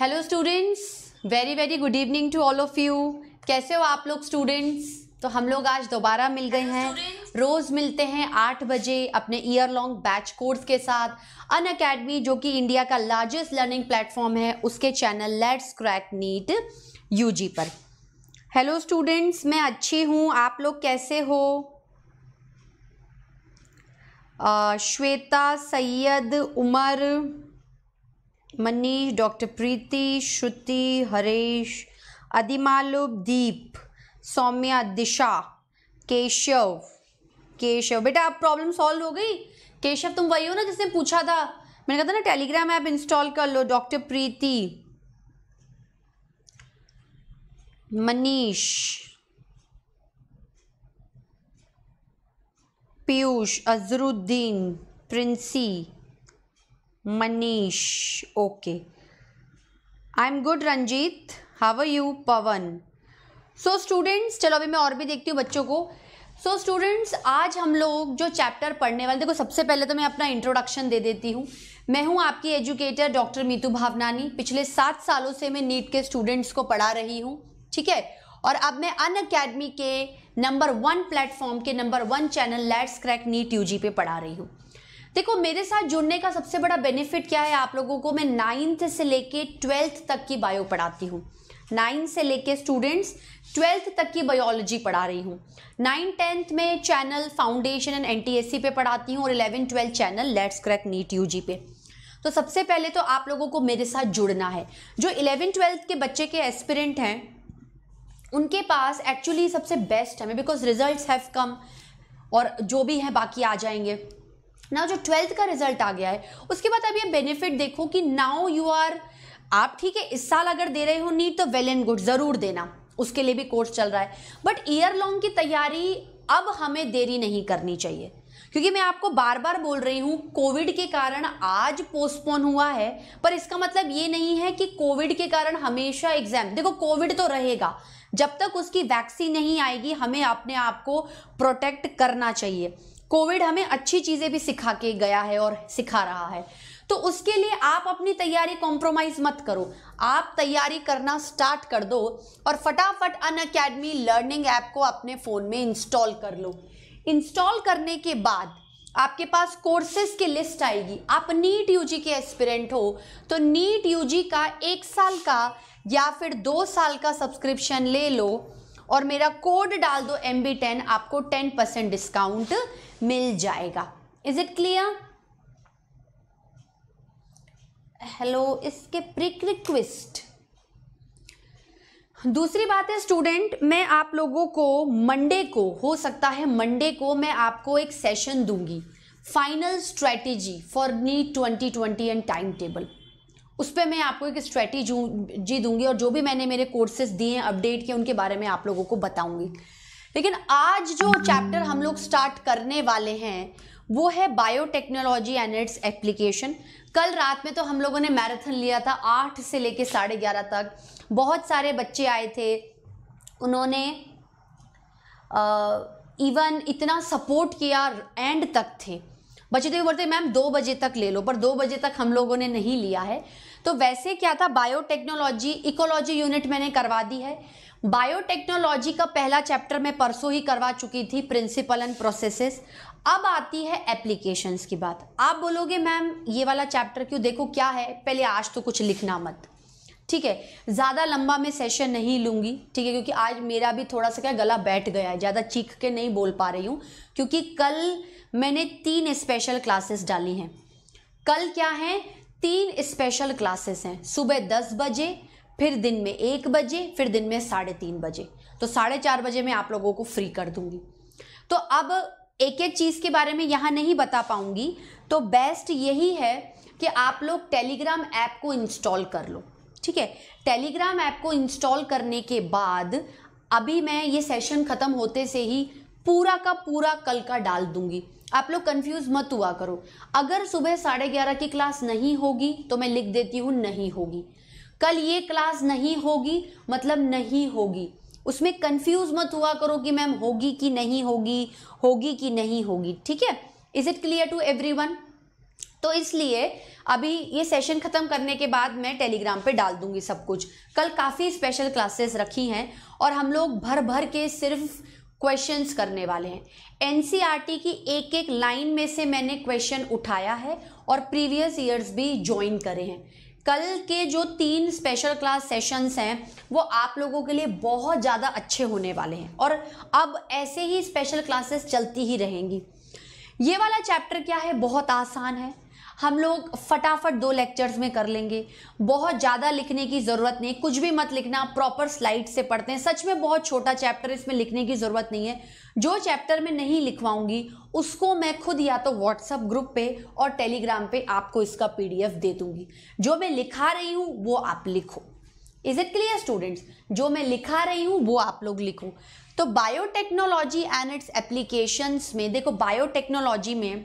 Hello students very very good evening to all of you कैसे हो आप लोग स्टूडेंट्स तो हम लोग आज दोबारा मिल गए हैं रोज़ मिलते हैं आठ बजे अपने ईयर लॉन्ग बैच कोर्स के साथ अन अकेडमी जो कि इंडिया का लार्जेस्ट लर्निंग प्लेटफॉर्म है उसके channel let's crack NEET UG पर हेलो स्टूडेंट्स मैं अच्छी हूँ आप लोग कैसे हो आ, श्वेता सैयद उमर मनीष डॉक्टर प्रीति श्रुति हरेश अधिमालुभ दीप सौम्या दिशा केशव केशव बेटा आप प्रॉब्लम सॉल्व हो गई केशव तुम वही हो ना जिसने पूछा था मैंने कहा था ना टेलीग्राम ऐप इंस्टॉल कर लो doctor Preeti Manish Piyush Azharuddin Princy Manish okay I am good Ranjeet how you Pawan so students चलो अभी मैं और भी देखती हूँ बच्चों को सो so, स्टूडेंट्स आज हम लोग जो चैप्टर पढ़ने वाले देखो सबसे पहले तो मैं अपना इंट्रोडक्शन दे देती हूँ मैं हूँ आपकी एजुकेटर डॉक्टर मीतू भावनानी पिछले सात सालों से मैं नीट के स्टूडेंट्स को पढ़ा रही हूँ ठीक है और अब मैं अन अकेडमी के नंबर वन प्लेटफॉर्म के number one channel let's crack NEET U पे पढ़ा रही हूँ देखो मेरे साथ जुड़ने का सबसे बड़ा बेनिफिट क्या है आप लोगों को मैं नाइन्थ से लेके ट्वेल्थ तक की बायो पढ़ाती हूँ नाइन्थ से लेके स्टूडेंट्स ट्वेल्थ तक की बायोलॉजी पढ़ा रही हूँ नाइन टेंथ में चैनल फाउंडेशन एंड एनटीएससी पे पढ़ाती हूँ और eleven twelfth channel let's crack NEET UG पे तो सबसे पहले तो आप लोगों को मेरे साथ जुड़ना है जो इलेवन ट्वेल्थ के बच्चे के एस्पिरेंट हैं उनके पास एक्चुअली सबसे बेस्ट हमें बिकॉज रिजल्ट हैव कम और जो भी हैं बाकी आ जाएंगे ना जो ट्वेल्थ का रिजल्ट आ गया है उसके बाद अब ये बेनिफिट देखो कि नाउ यू आर आप ठीक है इस साल अगर दे रहे हो नीट तो वेल एंड गुड ज़रूर देना उसके लिए भी कोर्स चल रहा है बट ईयर लॉन्ग की तैयारी अब हमें देरी नहीं करनी चाहिए क्योंकि मैं आपको बार बार बोल रही हूँ कोविड के कारण आज पोस्टपोन हुआ है पर इसका मतलब ये नहीं है कि कोविड के कारण हमेशा एग्जाम देखो कोविड तो रहेगा जब तक उसकी वैक्सीन नहीं आएगी हमें अपने आप को प्रोटेक्ट करना चाहिए कोविड हमें अच्छी चीजें भी सिखा के गया है और सिखा रहा है तो उसके लिए आप अपनी तैयारी कॉम्प्रोमाइज मत करो आप तैयारी करना स्टार्ट कर दो और फटाफट अन अकेडमी लर्निंग ऐप को अपने फ़ोन में इंस्टॉल कर लो इंस्टॉल करने के बाद आपके पास कोर्सेज की लिस्ट आएगी आप नीट यूजी के एस्पिरेंट हो तो नीट यूजी का एक साल का या फिर दो साल का सब्सक्रिप्शन ले लो और मेरा कोड डाल दो एम बी टेन आपको टेन परसेंट डिस्काउंट मिल जाएगा इज इट क्लियर हेलो इसके प्रिक रिक्वेस्ट दूसरी बात है स्टूडेंट मैं आप लोगों को मंडे को हो सकता है मंडे को मैं आपको एक सेशन दूंगी final strategy for NEET twenty twenty and time table उस पर मैं आपको एक स्ट्रेटेजी दूंगी और जो भी मैंने मेरे कोर्सेज दिए हैं अपडेट के उनके बारे में आप लोगों को बताऊंगी लेकिन आज जो चैप्टर हम लोग स्टार्ट करने वाले हैं वो है बायोटेक्नोलॉजी एंड इट्स एप्लीकेशन कल रात में तो हम लोगों ने मैराथन लिया था आठ से लेके साढ़े ग्यारह तक बहुत सारे बच्चे आए थे उन्होंने इवन इतना सपोर्ट किया एंड तक थे बच्चे तो ये बोलते मैम दो बजे तक ले लो पर दो बजे तक हम लोगों ने नहीं लिया है तो वैसे क्या था बायोटेक्नोलॉजी इकोलॉजी यूनिट मैंने करवा दी है बायोटेक्नोलॉजी का पहला चैप्टर मैं परसों ही करवा चुकी थी प्रिंसिपल एंड प्रोसेसेस अब आती है एप्लीकेशंस की बात आप बोलोगे मैम ये वाला चैप्टर क्यों देखो क्या है पहले आज तो कुछ लिखना मत ठीक है ज़्यादा लंबा मैं सेशन नहीं लूँगी ठीक है क्योंकि आज मेरा भी थोड़ा सा क्या गला बैठ गया है ज़्यादा चीख के नहीं बोल पा रही हूँ क्योंकि कल मैंने तीन स्पेशल क्लासेस डाली हैं कल क्या हैं तीन स्पेशल क्लासेस हैं सुबह दस बजे फिर दिन में एक बजे फिर दिन में साढ़े तीन बजे तो साढ़े चार बजे मैं आप लोगों को फ्री कर दूंगी तो अब एक एक चीज़ के बारे में यहाँ नहीं बता पाऊँगी तो बेस्ट यही है कि आप लोग टेलीग्राम ऐप को इंस्टॉल कर लो ठीक है टेलीग्राम ऐप को इंस्टॉल करने के बाद अभी मैं ये सेशन ख़त्म होते से ही पूरा का पूरा कल का डाल दूंगी आप लोग कंफ्यूज मत हुआ करो अगर सुबह साढ़े ग्यारह की क्लास नहीं होगी तो मैं लिख देती हूँ नहीं होगी कल ये क्लास नहीं होगी मतलब नहीं होगी उसमें कंफ्यूज मत हुआ करो कि मैम होगी कि नहीं होगी होगी कि नहीं होगी ठीक है is it clear to every तो इसलिए अभी ये सेशन ख़त्म करने के बाद मैं टेलीग्राम पे डाल दूंगी सब कुछ कल काफ़ी स्पेशल क्लासेस रखी हैं और हम लोग भर भर के सिर्फ क्वेश्चंस करने वाले हैं एनसीईआरटी e की एक एक लाइन में से मैंने क्वेश्चन उठाया है और प्रीवियस ईयर्स भी ज्वाइन करे हैं कल के जो तीन स्पेशल क्लास सेशंस हैं वो आप लोगों के लिए बहुत ज़्यादा अच्छे होने वाले हैं और अब ऐसे ही स्पेशल क्लासेस चलती ही रहेंगी ये वाला चैप्टर क्या है बहुत आसान है हम लोग फटाफट दो लेक्चर्स में कर लेंगे बहुत ज़्यादा लिखने की ज़रूरत नहीं कुछ भी मत लिखना प्रॉपर स्लाइड से पढ़ते हैं सच में बहुत छोटा चैप्टर इसमें लिखने की ज़रूरत नहीं है जो चैप्टर में नहीं लिखवाऊंगी उसको मैं खुद या तो व्हाट्सअप ग्रुप पे और टेलीग्राम पे आपको इसका पी दे दूंगी जो मैं लिखा रही हूँ वो आप लिखो इज इट क्लियर स्टूडेंट्स जो मैं लिखा रही हूँ वो आप लोग लिखो तो बायोटेक्नोलॉजी एंड इट्स एप्लीकेशंस में देखो बायोटेक्नोलॉजी में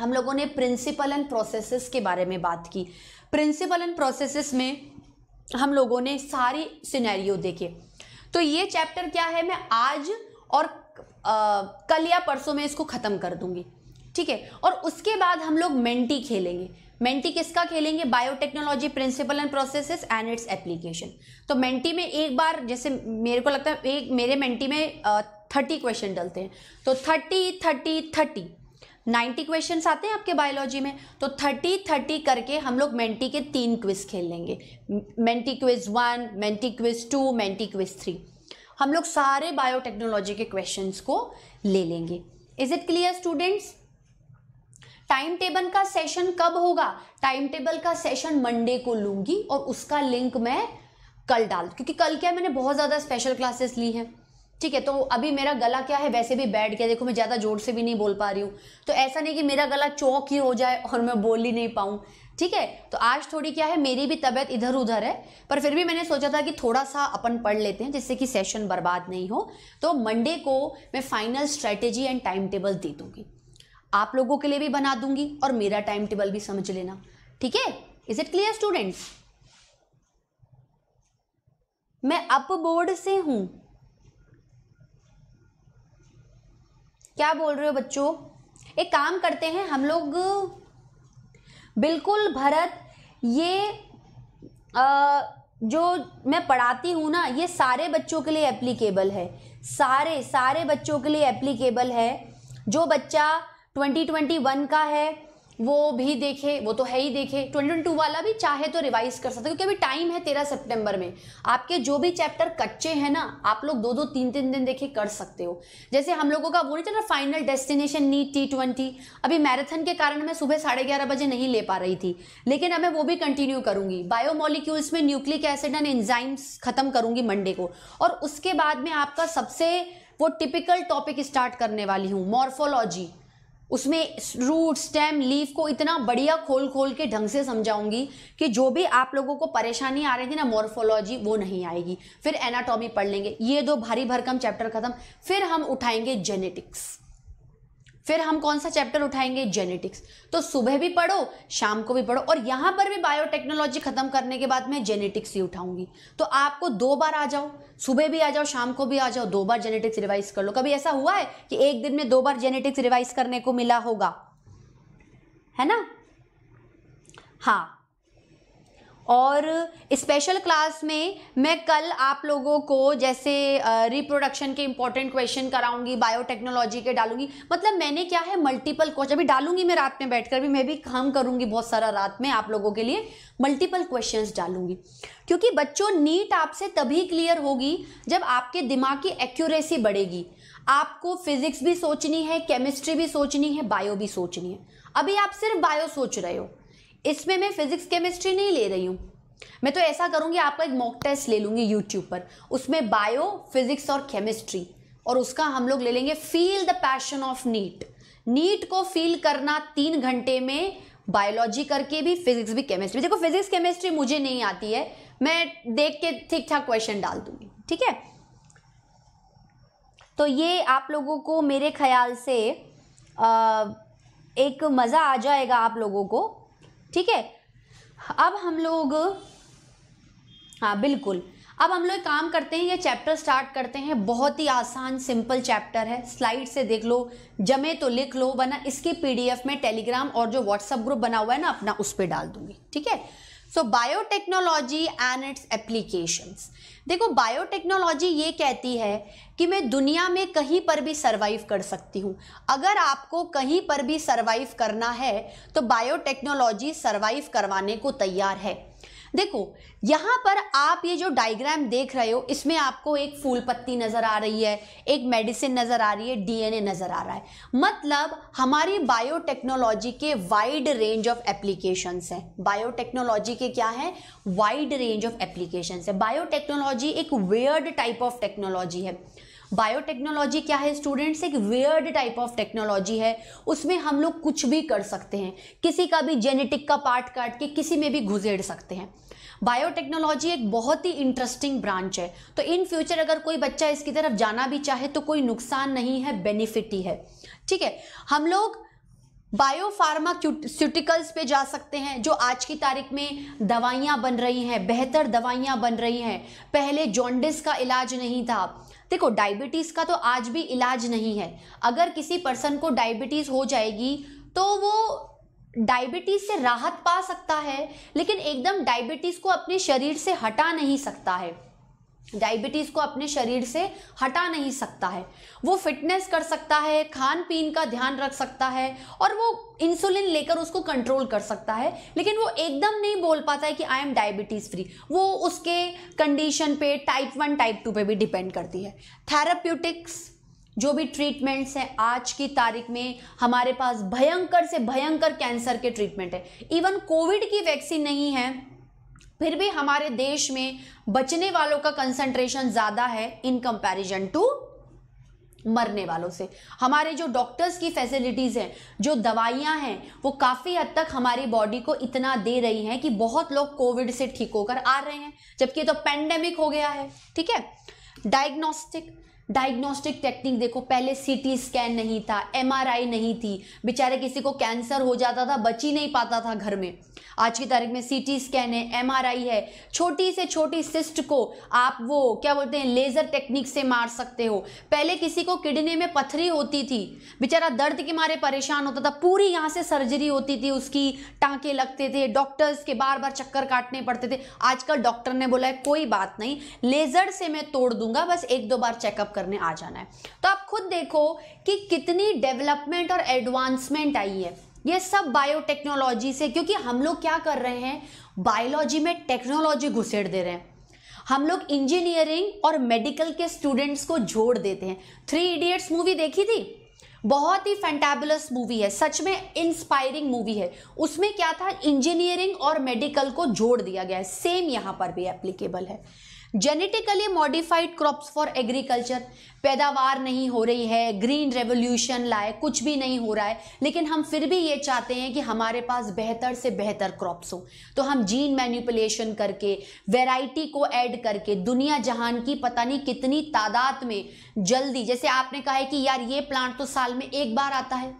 हम लोगों ने प्रिंसिपल एंड प्रोसेसेस के बारे में बात की प्रिंसिपल एंड प्रोसेसेस में हम लोगों ने सारी सिनेरियो देखे तो ये चैप्टर क्या है मैं आज और आ, कल या परसों में इसको ख़त्म कर दूंगी ठीक है और उसके बाद हम लोग मेंटी खेलेंगे मेंटी किसका खेलेंगे biotechnology principle and processes and its application तो मेंटी में एक बार जैसे मेरे को लगता है एक मेरे मेंटी में थर्टी क्वेश्चन डलते हैं तो थर्टी थर्टी थर्टी 90 क्वेश्चंस आते हैं आपके बायोलॉजी में तो 30 30 करके हम लोग मेंटी के तीन क्विज खेल लेंगे Menti quiz one Menti quiz two Menti quiz three हम लोग सारे बायोटेक्नोलॉजी के क्वेश्चंस को ले लेंगे is it clear students time table का सेशन कब होगा टाइम टेबल का सेशन मंडे को लूंगी और उसका लिंक मैं कल डाल क्योंकि कल क्या मैंने बहुत ज़्यादा स्पेशल क्लासेस ली हैं ठीक है तो अभी मेरा गला क्या है वैसे भी बैठ गया देखो मैं ज़्यादा जोर से भी नहीं बोल पा रही हूँ तो ऐसा नहीं कि मेरा गला चौक ही हो जाए और मैं बोल ही नहीं पाऊँ ठीक है तो आज थोड़ी क्या है मेरी भी तबीयत इधर उधर है पर फिर भी मैंने सोचा था कि थोड़ा सा अपन पढ़ लेते हैं जिससे कि सेशन बर्बाद नहीं हो तो मंडे को मैं final strategy and time table दे दूंगी आप लोगों के लिए भी बना दूंगी और मेरा टाइम टेबल भी समझ लेना ठीक है इज इट क्लियर स्टूडेंट्स मैं अप बोर्ड से हूं क्या बोल रहे हो बच्चों एक काम करते हैं हम लोग बिल्कुल भरत ये आ, जो मैं पढ़ाती हूँ ना ये सारे बच्चों के लिए एप्लीकेबल है सारे सारे बच्चों के लिए एप्लीकेबल है जो बच्चा 2021 का है वो भी देखे वो तो है ही देखे ट्वेंटी टू वाला भी चाहे तो रिवाइज कर सकते क्योंकि अभी टाइम है तेरह सितंबर में आपके जो भी चैप्टर कच्चे हैं ना आप लोग दो दो तीन तीन दिन देखे कर सकते हो जैसे हम लोगों का वो नहीं चल final destination NEET T twenty अभी मैराथन के कारण मैं सुबह साढ़े ग्यारह बजे नहीं ले पा रही थी लेकिन अब मैं वो भी कंटिन्यू करूंगी बायोमोलिक्यूल्स में न्यूक्लिक एसिड एंड एंजाइम्स खत्म करूंगी मंडे को और उसके बाद में आपका सबसे वो टिपिकल टॉपिक स्टार्ट करने वाली हूँ मॉर्फोलॉजी उसमें रूट स्टेम लीफ को इतना बढ़िया खोल खोल के ढंग से समझाऊंगी कि जो भी आप लोगों को परेशानी आ रही थी ना मॉर्फोलॉजी वो नहीं आएगी फिर एनाटॉमी पढ़ लेंगे ये दो भारी भरकम चैप्टर खत्म फिर हम उठाएंगे जेनेटिक्स फिर हम कौन सा चैप्टर उठाएंगे जेनेटिक्स तो सुबह भी पढ़ो शाम को भी पढ़ो और यहाँ पर भी बायोटेक्नोलॉजी ख़त्म करने के बाद मैं जेनेटिक्स ही उठाऊंगी तो आपको दो बार आ जाओ सुबह भी आ जाओ शाम को भी आ जाओ दो बार जेनेटिक्स रिवाइज कर लो कभी ऐसा हुआ है कि एक दिन में दो बार जेनेटिक्स रिवाइज करने को मिला होगा है ना हाँ और स्पेशल क्लास में मैं कल आप लोगों को जैसे रिप्रोडक्शन के इंपॉर्टेंट क्वेश्चन कराऊंगी बायोटेक्नोलॉजी के डालूंगी मतलब मैंने क्या है मल्टीपल क्वेश्चन अभी डालूंगी मैं रात में बैठकर भी मैं भी काम करूंगी बहुत सारा रात में आप लोगों के लिए मल्टीपल क्वेश्चन डालूंगी क्योंकि बच्चों नीट आपसे तभी क्लियर होगी जब आपके दिमाग की एक्यूरेसी बढ़ेगी आपको फिजिक्स भी सोचनी है केमिस्ट्री भी सोचनी है बायो भी सोचनी है अभी आप सिर्फ बायो सोच रहे हो इसमें मैं फिजिक्स केमिस्ट्री नहीं ले रही हूँ मैं तो ऐसा करूँगी आपका एक मॉक टेस्ट ले लूँगी यूट्यूब पर उसमें बायो फिजिक्स और केमिस्ट्री और उसका हम लोग ले लेंगे feel the passion of NEET NEET को फील करना तीन घंटे में बायोलॉजी करके भी फिजिक्स भी केमिस्ट्री देखो फिजिक्स केमिस्ट्री मुझे नहीं आती है मैं देख के ठीक ठाक क्वेश्चन डाल दूंगी ठीक है तो ये आप लोगों को मेरे ख्याल से आ, एक मज़ा आ जाएगा आप लोगों को ठीक है अब हम लोग हाँ बिल्कुल अब हम लोग काम करते हैं ये चैप्टर स्टार्ट करते हैं बहुत ही आसान सिंपल चैप्टर है स्लाइड से देख लो जमे तो लिख लो वरना इसके पीडीएफ में टेलीग्राम और जो व्हाट्सएप ग्रुप बना हुआ है ना अपना उस पर डाल दूंगी ठीक है so biotechnology and its applications देखो बायोटेक्नोलॉजी ये कहती है कि मैं दुनिया में कहीं पर भी सरवाइव कर सकती हूँ अगर आपको कहीं पर भी सरवाइव करना है तो बायोटेक्नोलॉजी सरवाइव करवाने को तैयार है देखो यहाँ पर आप ये जो डायग्राम देख रहे हो इसमें आपको एक फूल पत्ती नज़र आ रही है एक मेडिसिन नज़र आ रही है डीएनए नज़र आ रहा है मतलब हमारी बायोटेक्नोलॉजी के वाइड रेंज ऑफ एप्लीकेशंस हैं बायोटेक्नोलॉजी के क्या है वाइड रेंज ऑफ एप्लीकेशंस है बायोटेक्नोलॉजी एक वेयर्ड टाइप ऑफ टेक्नोलॉजी है बायोटेक्नोलॉजी क्या है स्टूडेंट्स एक वेयर्ड टाइप ऑफ टेक्नोलॉजी है उसमें हम लोग कुछ भी कर सकते हैं किसी का भी जेनेटिक का पार्ट काट के किसी में भी घुसेड़ सकते हैं बायोटेक्नोलॉजी एक बहुत ही इंटरेस्टिंग ब्रांच है तो इन फ्यूचर अगर कोई बच्चा इसकी तरफ जाना भी चाहे तो कोई नुकसान नहीं है बेनिफिट ही है ठीक है हम लोग बायोफार्मास्यूटिकल्स पे जा सकते हैं जो आज की तारीख में दवाइयाँ बन रही हैं बेहतर दवाइयाँ बन रही हैं पहले जॉन्डिस का इलाज नहीं था देखो डायबिटीज़ का तो आज भी इलाज नहीं है अगर किसी पर्सन को डायबिटीज़ हो जाएगी तो वो डायबिटीज़ से राहत पा सकता है लेकिन एकदम डायबिटीज़ को अपने शरीर से हटा नहीं सकता है डायबिटीज़ को अपने शरीर से हटा नहीं सकता है वो फिटनेस कर सकता है खान पीन का ध्यान रख सकता है और वो इंसुलिन लेकर उसको कंट्रोल कर सकता है लेकिन वो एकदम नहीं बोल पाता है कि आई एम डायबिटीज़ फ्री वो उसके कंडीशन पे टाइप वन टाइप टू पे भी डिपेंड करती है थेराप्यूटिक्स जो भी ट्रीटमेंट्स हैं आज की तारीख में हमारे पास भयंकर से भयंकर कैंसर के ट्रीटमेंट है इवन कोविड की वैक्सीन नहीं है फिर भी हमारे देश में बचने वालों का कंसंट्रेशन ज़्यादा है इन कंपैरिजन टू मरने वालों से हमारे जो डॉक्टर्स की फैसिलिटीज़ हैं जो दवाइयाँ हैं वो काफ़ी हद तक हमारी बॉडी को इतना दे रही हैं कि बहुत लोग कोविड से ठीक होकर आ रहे हैं जबकि तो पेंडेमिक हो गया है ठीक है डायग्नोस्टिक डायग्नोस्टिक टेक्निक देखो पहले सीटी स्कैन नहीं था एमआरआई नहीं थी बेचारे किसी को कैंसर हो जाता था बच ही नहीं पाता था घर में आज की तारीख में सी स्कैन है एम है छोटी से छोटी सिस्ट को आप वो क्या बोलते हैं लेजर टेक्निक से मार सकते हो पहले किसी को किडनी में पथरी होती थी बेचारा दर्द के मारे परेशान होता था पूरी यहाँ से सर्जरी होती थी उसकी टांके लगते थे डॉक्टर्स के बार बार चक्कर काटने पड़ते थे आजकल डॉक्टर ने बोला है कोई बात नहीं लेजर से मैं तोड़ दूंगा बस एक दो बार चेकअप करने आ जाना है तो आप खुद देखो कि कितनी डेवलपमेंट और एडवांसमेंट आई है ये सब बायोटेक्नोलॉजी से क्योंकि हम लोग क्या कर रहे हैं बायोलॉजी में टेक्नोलॉजी घुसेड़ दे रहे हैं हम लोग इंजीनियरिंग और मेडिकल के स्टूडेंट्स को जोड़ देते हैं थ्री इडियट्स मूवी देखी थी बहुत ही फैंटेबुलस मूवी है सच में इंस्पायरिंग मूवी है उसमें क्या था इंजीनियरिंग और मेडिकल को जोड़ दिया गया है सेम यहां पर भी एप्लीकेबल है genetically modified crops for agriculture पैदावार नहीं हो रही है ग्रीन रेवोल्यूशन लाए कुछ भी नहीं हो रहा है लेकिन हम फिर भी ये चाहते हैं कि हमारे पास बेहतर से बेहतर क्रॉप्स हो तो हम जीन मैनिपुलेशन करके वैरायटी को ऐड करके दुनिया जहान की पता नहीं कितनी तादाद में जल्दी जैसे आपने कहा है कि यार ये प्लांट तो साल में एक बार आता है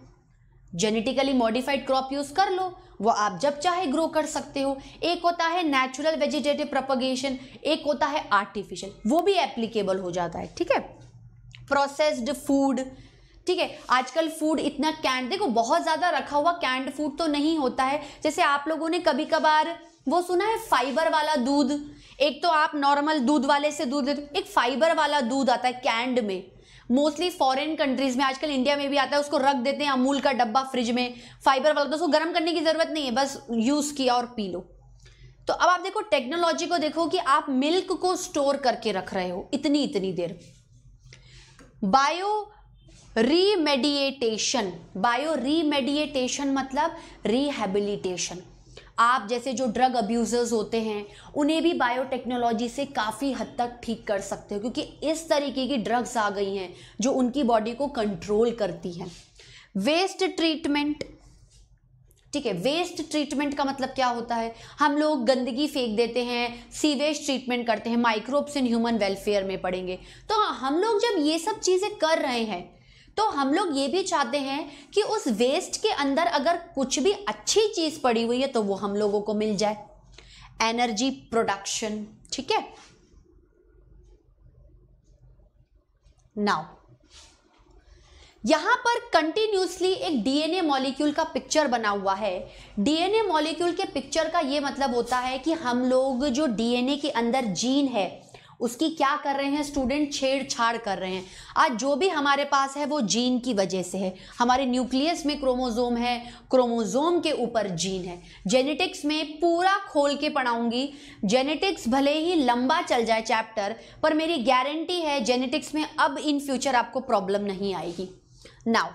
जेनेटिकली मॉडिफाइड क्रॉप यूज कर लो वो आप जब चाहे ग्रो कर सकते हो एक होता है नेचुरल वेजिटेटिव प्रोपगेशन एक होता है आर्टिफिशियल वो भी एप्लीकेबल हो जाता है ठीक है प्रोसेस्ड फूड ठीक है आजकल फूड इतना कैंड देखो बहुत ज़्यादा रखा हुआ कैंड फूड तो नहीं होता है जैसे आप लोगों ने कभी कभार वो सुना है फाइबर वाला दूध एक तो आप नॉर्मल दूध वाले से दूध लेते एक फाइबर वाला दूध आता है कैंड में मोस्टली फॉरेन कंट्रीज में आजकल इंडिया में भी आता है उसको रख देते हैं अमूल का डब्बा फ्रिज में फाइबर वाला तो उसको गर्म करने की जरूरत नहीं है बस यूज किया और पी लो तो अब आप देखो टेक्नोलॉजी को देखो कि आप मिल्क को स्टोर करके रख रहे हो इतनी इतनी देर बायो रीमेडिएटेशन बायो रीमेडिएटेशन मतलब रिहेबिलिटेशन आप जैसे जो ड्रग अब्यूज़र्स होते हैं उन्हें भी बायोटेक्नोलॉजी से काफ़ी हद तक ठीक कर सकते हो क्योंकि इस तरीके की ड्रग्स आ गई हैं जो उनकी बॉडी को कंट्रोल करती हैं वेस्ट ट्रीटमेंट ठीक है वेस्ट ट्रीटमेंट का मतलब क्या होता है हम लोग गंदगी फेंक देते हैं सीवेज ट्रीटमेंट करते हैं माइक्रोब्स इन ह्यूमन वेलफेयर में पड़ेंगे तो हाँ हम लोग जब ये सब चीज़ें कर रहे हैं तो हम लोग ये भी चाहते हैं कि उस वेस्ट के अंदर अगर कुछ भी अच्छी चीज़ पड़ी हुई है तो वो हम लोगों को मिल जाए एनर्जी प्रोडक्शन ठीक है नाउ यहां पर कंटिन्यूसली एक डीएनए मॉलिक्यूल का पिक्चर बना हुआ है डीएनए मॉलिक्यूल के पिक्चर का ये मतलब होता है कि हम लोग जो डीएनए के अंदर जीन है उसकी क्या कर रहे हैं स्टूडेंट छेड़छाड़ कर रहे हैं आज जो भी हमारे पास है वो जीन की वजह से है हमारे न्यूक्लियस में क्रोमोजोम है क्रोमोजोम के ऊपर जीन है जेनेटिक्स में पूरा खोल के पढ़ाऊंगी जेनेटिक्स भले ही लंबा चल जाए चैप्टर पर मेरी गारंटी है जेनेटिक्स में अब इन फ्यूचर आपको प्रॉब्लम नहीं आएगी now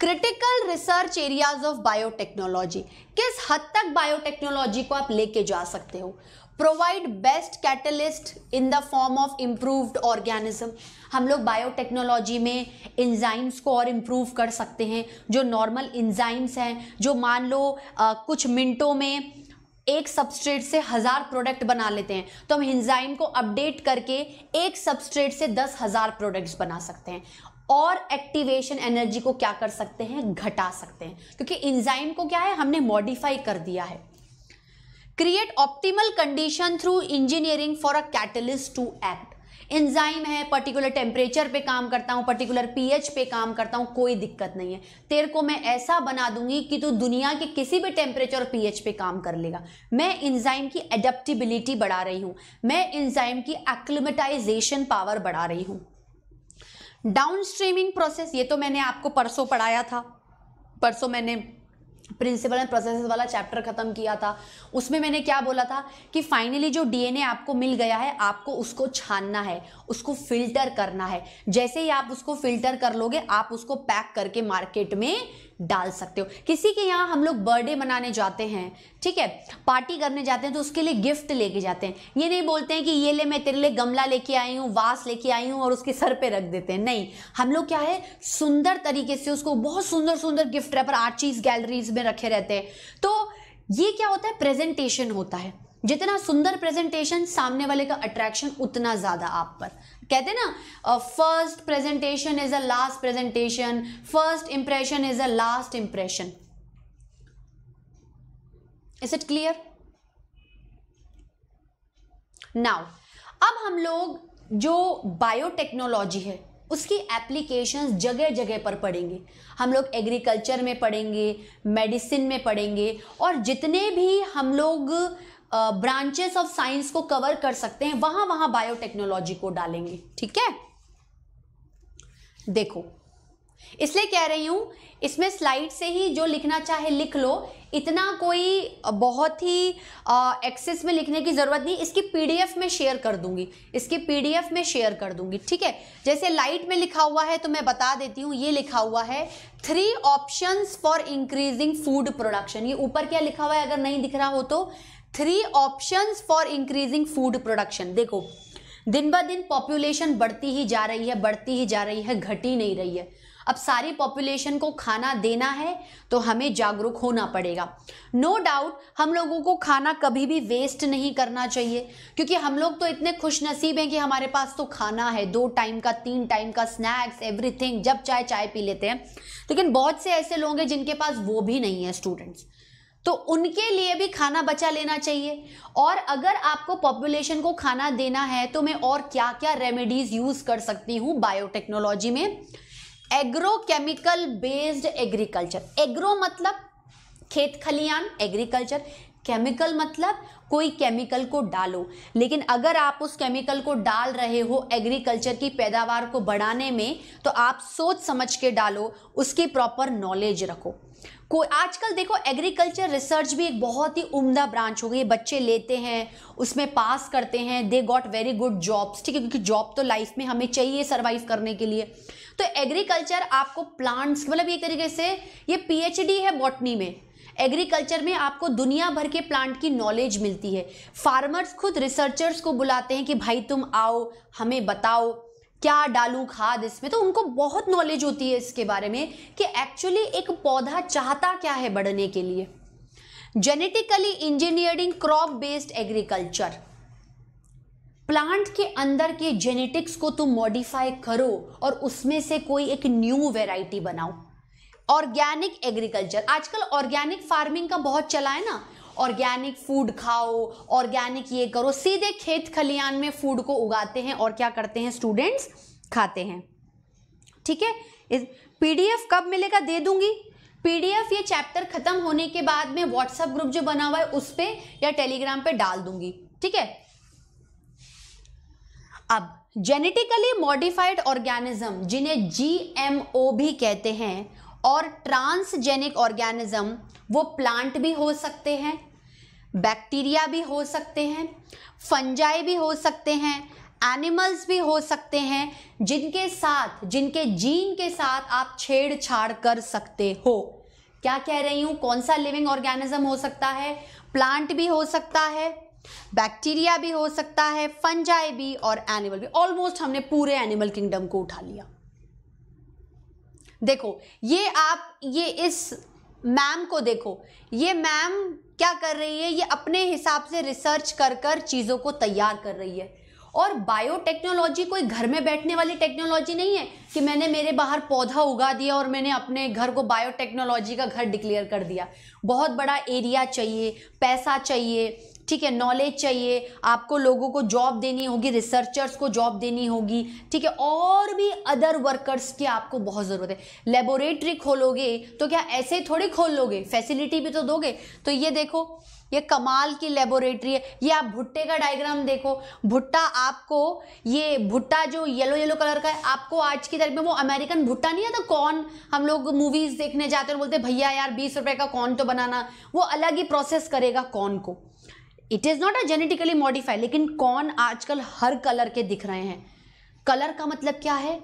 critical research areas of biotechnology किस हद तक बायोटेक्नोलॉजी को आप लेके जा सकते हो provide best catalyst in the form of improved organism हम लोग बायोटेक्नोलॉजी में इंजाइम्स को और इम्प्रूव कर सकते हैं जो नॉर्मल इंजाइम्स हैं जो मान लो आ, कुछ मिनटों में एक सबस्ट्रेट से हज़ार प्रोडक्ट बना लेते हैं तो हम इंजाइम को अपडेट करके एक सबस्ट्रेट से दस हज़ार प्रोडक्ट्स बना सकते हैं और एक्टिवेशन एनर्जी को क्या कर सकते हैं घटा सकते हैं क्योंकि इंजाइम को क्या है हमने मॉडिफाई कर दिया है create optimal condition through engineering for a catalyst to act enzyme है पर्टिकुलर टेम्परेचर पे काम करता हूँ पर्टिकुलर पीएच पे काम करता हूँ कोई दिक्कत नहीं है तेरे को मैं ऐसा बना दूंगी कि तू दुनिया के किसी भी टेम्परेचर और पीएच पे काम कर लेगा मैं इंजाइम की एडेप्टिबिलिटी बढ़ा रही हूँ मैं इंजाइम की एक्लिमेटाइजेशन पावर बढ़ा रही हूँ डाउन स्ट्रीमिंग प्रोसेस ये तो मैंने आपको परसों पढ़ाया था परसों मैंने प्रिंसिपल एंड प्रोसेसेस वाला चैप्टर खत्म किया था उसमें मैंने क्या बोला था कि फाइनली जो डीएनए आपको मिल गया है आपको उसको छानना है उसको फिल्टर करना है जैसे ही आप उसको फिल्टर कर लोगे आप उसको पैक करके मार्केट में डाल सकते हो किसी के यहाँ हम लोग बर्थडे मनाने जाते हैं ठीक है पार्टी करने जाते हैं तो उसके लिए गिफ्ट लेके जाते हैं ये नहीं बोलते हैं कि ये ले मैं तेरे लिए गमला लेके आई हूँ वास लेके आई हूँ और उसके सर पे रख देते हैं नहीं हम लोग क्या है सुंदर तरीके से उसको बहुत सुंदर सुंदर गिफ्ट रैपर चीज गैलरीज में रखे रहते हैं तो ये क्या होता है प्रेजेंटेशन होता है जितना सुंदर प्रेजेंटेशन सामने वाले का अट्रैक्शन उतना ज़्यादा आप पर कहते हैं ना first presentation is a last presentation first impression is a last impression is it clear now अब हम लोग जो बायोटेक्नोलॉजी है उसकी एप्लीकेशन जगह जगह पर पढ़ेंगे हम लोग एग्रीकल्चर में पढ़ेंगे मेडिसिन में पढ़ेंगे और जितने भी हम लोग ब्रांचेस ऑफ साइंस को कवर कर सकते हैं वहां वहां बायोटेक्नोलॉजी को डालेंगे ठीक है देखो इसलिए कह रही हूं इसमें स्लाइड से ही जो लिखना चाहे लिख लो इतना कोई बहुत ही एक्सेस में लिखने की ज़रूरत नहीं इसकी पीडीएफ में शेयर कर दूंगी इसकी पीडीएफ में शेयर कर दूंगी ठीक है जैसे लाइट में लिखा हुआ है तो मैं बता देती हूँ ये लिखा हुआ है three options for increasing food production ये ऊपर क्या लिखा हुआ है अगर नहीं दिख रहा हो तो three options for increasing food production देखो दिन ब दिन पॉपुलेशन बढ़ती ही जा रही है बढ़ती ही जा रही है घटी नहीं रही है अब सारी पॉपुलेशन को खाना देना है तो हमें जागरूक होना पड़ेगा नो no डाउट हम लोगों को खाना कभी भी वेस्ट नहीं करना चाहिए क्योंकि हम लोग तो इतने खुश नसीब हैं कि हमारे पास तो खाना है दो टाइम का तीन टाइम का स्नैक्स एवरीथिंग जब चाहे चाय पी लेते हैं लेकिन बहुत से ऐसे लोग हैं जिनके पास वो भी नहीं है स्टूडेंट्स तो उनके लिए भी खाना बचा लेना चाहिए और अगर आपको पॉपुलेशन को खाना देना है तो मैं और क्या क्या रेमेडीज यूज कर सकती हूँ बायोटेक्नोलॉजी में एग्रोकेमिकल बेस्ड एग्रीकल्चर एग्रो मतलब खेत खलियान एग्रीकल्चर केमिकल मतलब कोई केमिकल को डालो लेकिन अगर आप उस केमिकल को डाल रहे हो एग्रीकल्चर की पैदावार को बढ़ाने में तो आप सोच समझ के डालो उसकी प्रॉपर नॉलेज रखो को आजकल देखो एग्रीकल्चर रिसर्च भी एक बहुत ही उम्दा ब्रांच हो गई बच्चे लेते हैं उसमें पास करते हैं they got very good jobs ठीक है क्योंकि जॉब तो लाइफ में हमें चाहिए सर्वाइव करने के लिए तो एग्रीकल्चर आपको प्लांट्स मतलब एक तरीके से ये पीएचडी है बॉटनी में एग्रीकल्चर में आपको दुनिया भर के प्लांट की नॉलेज मिलती है फार्मर्स खुद रिसर्चर्स को बुलाते हैं कि भाई तुम आओ हमें बताओ क्या डालू खाद इसमें तो उनको बहुत नॉलेज होती है इसके बारे में कि एक्चुअली एक पौधा चाहता क्या है बढ़ने के लिए genetically engineering crop based agriculture plant के अंदर के जेनेटिक्स को तुम मॉडिफाई करो और उसमें से कोई एक न्यू वेराइटी बनाओ ऑर्गेनिक एग्रीकल्चर आजकल ऑर्गेनिक फार्मिंग का बहुत चला है ना ऑर्गेनिक फूड खाओ ऑर्गेनिक ये करो सीधे खेत खलियान में फूड को उगाते हैं और क्या करते हैं स्टूडेंट्स खाते हैं ठीक है पीडीएफ कब मिलेगा दे दूंगी पीडीएफ ये चैप्टर खत्म होने के बाद में व्हाट्सएप ग्रुप जो बना हुआ है उस पर या टेलीग्राम पे डाल दूंगी ठीक है अब जेनेटिकली मॉडिफाइड ऑर्गेनिज्म जिन्हें जीएमओ भी कहते हैं और ट्रांसजेनिक ऑर्गेनिज्म वो प्लांट भी हो सकते हैं बैक्टीरिया भी हो सकते हैं फंजाई भी हो सकते हैं एनिमल्स भी हो सकते हैं जिनके साथ जिनके जीन के साथ आप छेड़छाड़ कर सकते हो क्या कह रही हूँ कौन सा लिविंग ऑर्गेनिज्म हो सकता है प्लांट भी हो सकता है बैक्टीरिया भी हो सकता है फंजाई भी और एनिमल भी ऑलमोस्ट हमने पूरे एनिमल किंगडम को उठा लिया देखो ये आप ये इस मैम को देखो ये मैम क्या कर रही है ये अपने हिसाब से रिसर्च कर कर चीज़ों को तैयार कर रही है और बायोटेक्नोलॉजी कोई घर में बैठने वाली टेक्नोलॉजी नहीं है कि मैंने मेरे बाहर पौधा उगा दिया और मैंने अपने घर को बायोटेक्नोलॉजी का घर डिक्लेयर कर दिया बहुत बड़ा एरिया चाहिए पैसा चाहिए ठीक है नॉलेज चाहिए आपको लोगों को जॉब देनी होगी रिसर्चर्स को जॉब देनी होगी ठीक है और भी अदर वर्कर्स की आपको बहुत ज़रूरत है लेबोरेटरी खोलोगे तो क्या ऐसे ही थोड़ी खोल लोगे फैसिलिटी भी तो दोगे तो ये देखो ये कमाल की लेबोरेटरी है ये आप भुट्टे का डायग्राम देखो भुट्टा आपको ये भुट्टा जो येलो येलो कलर का है आपको आज की तारीख में वो अमेरिकन भुट्टा नहीं आता कौन हम लोग मूवीज़ देखने जाते हैं बोलते भैया यार बीस रुपए का कौन तो बनाना वो अलग ही प्रोसेस करेगा कौन को it is not a genetically modified लेकिन कौन आजकल हर कलर के दिख रहे हैं कलर का मतलब क्या है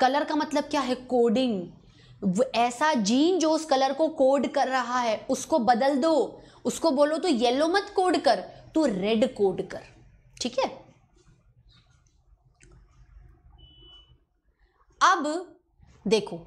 कलर का मतलब क्या है कोडिंग ऐसा जीन जो उस कलर को कोड कर रहा है उसको बदल दो उसको बोलो तो येलो मत कोड कर तू रेड कोड कर ठीक है अब देखो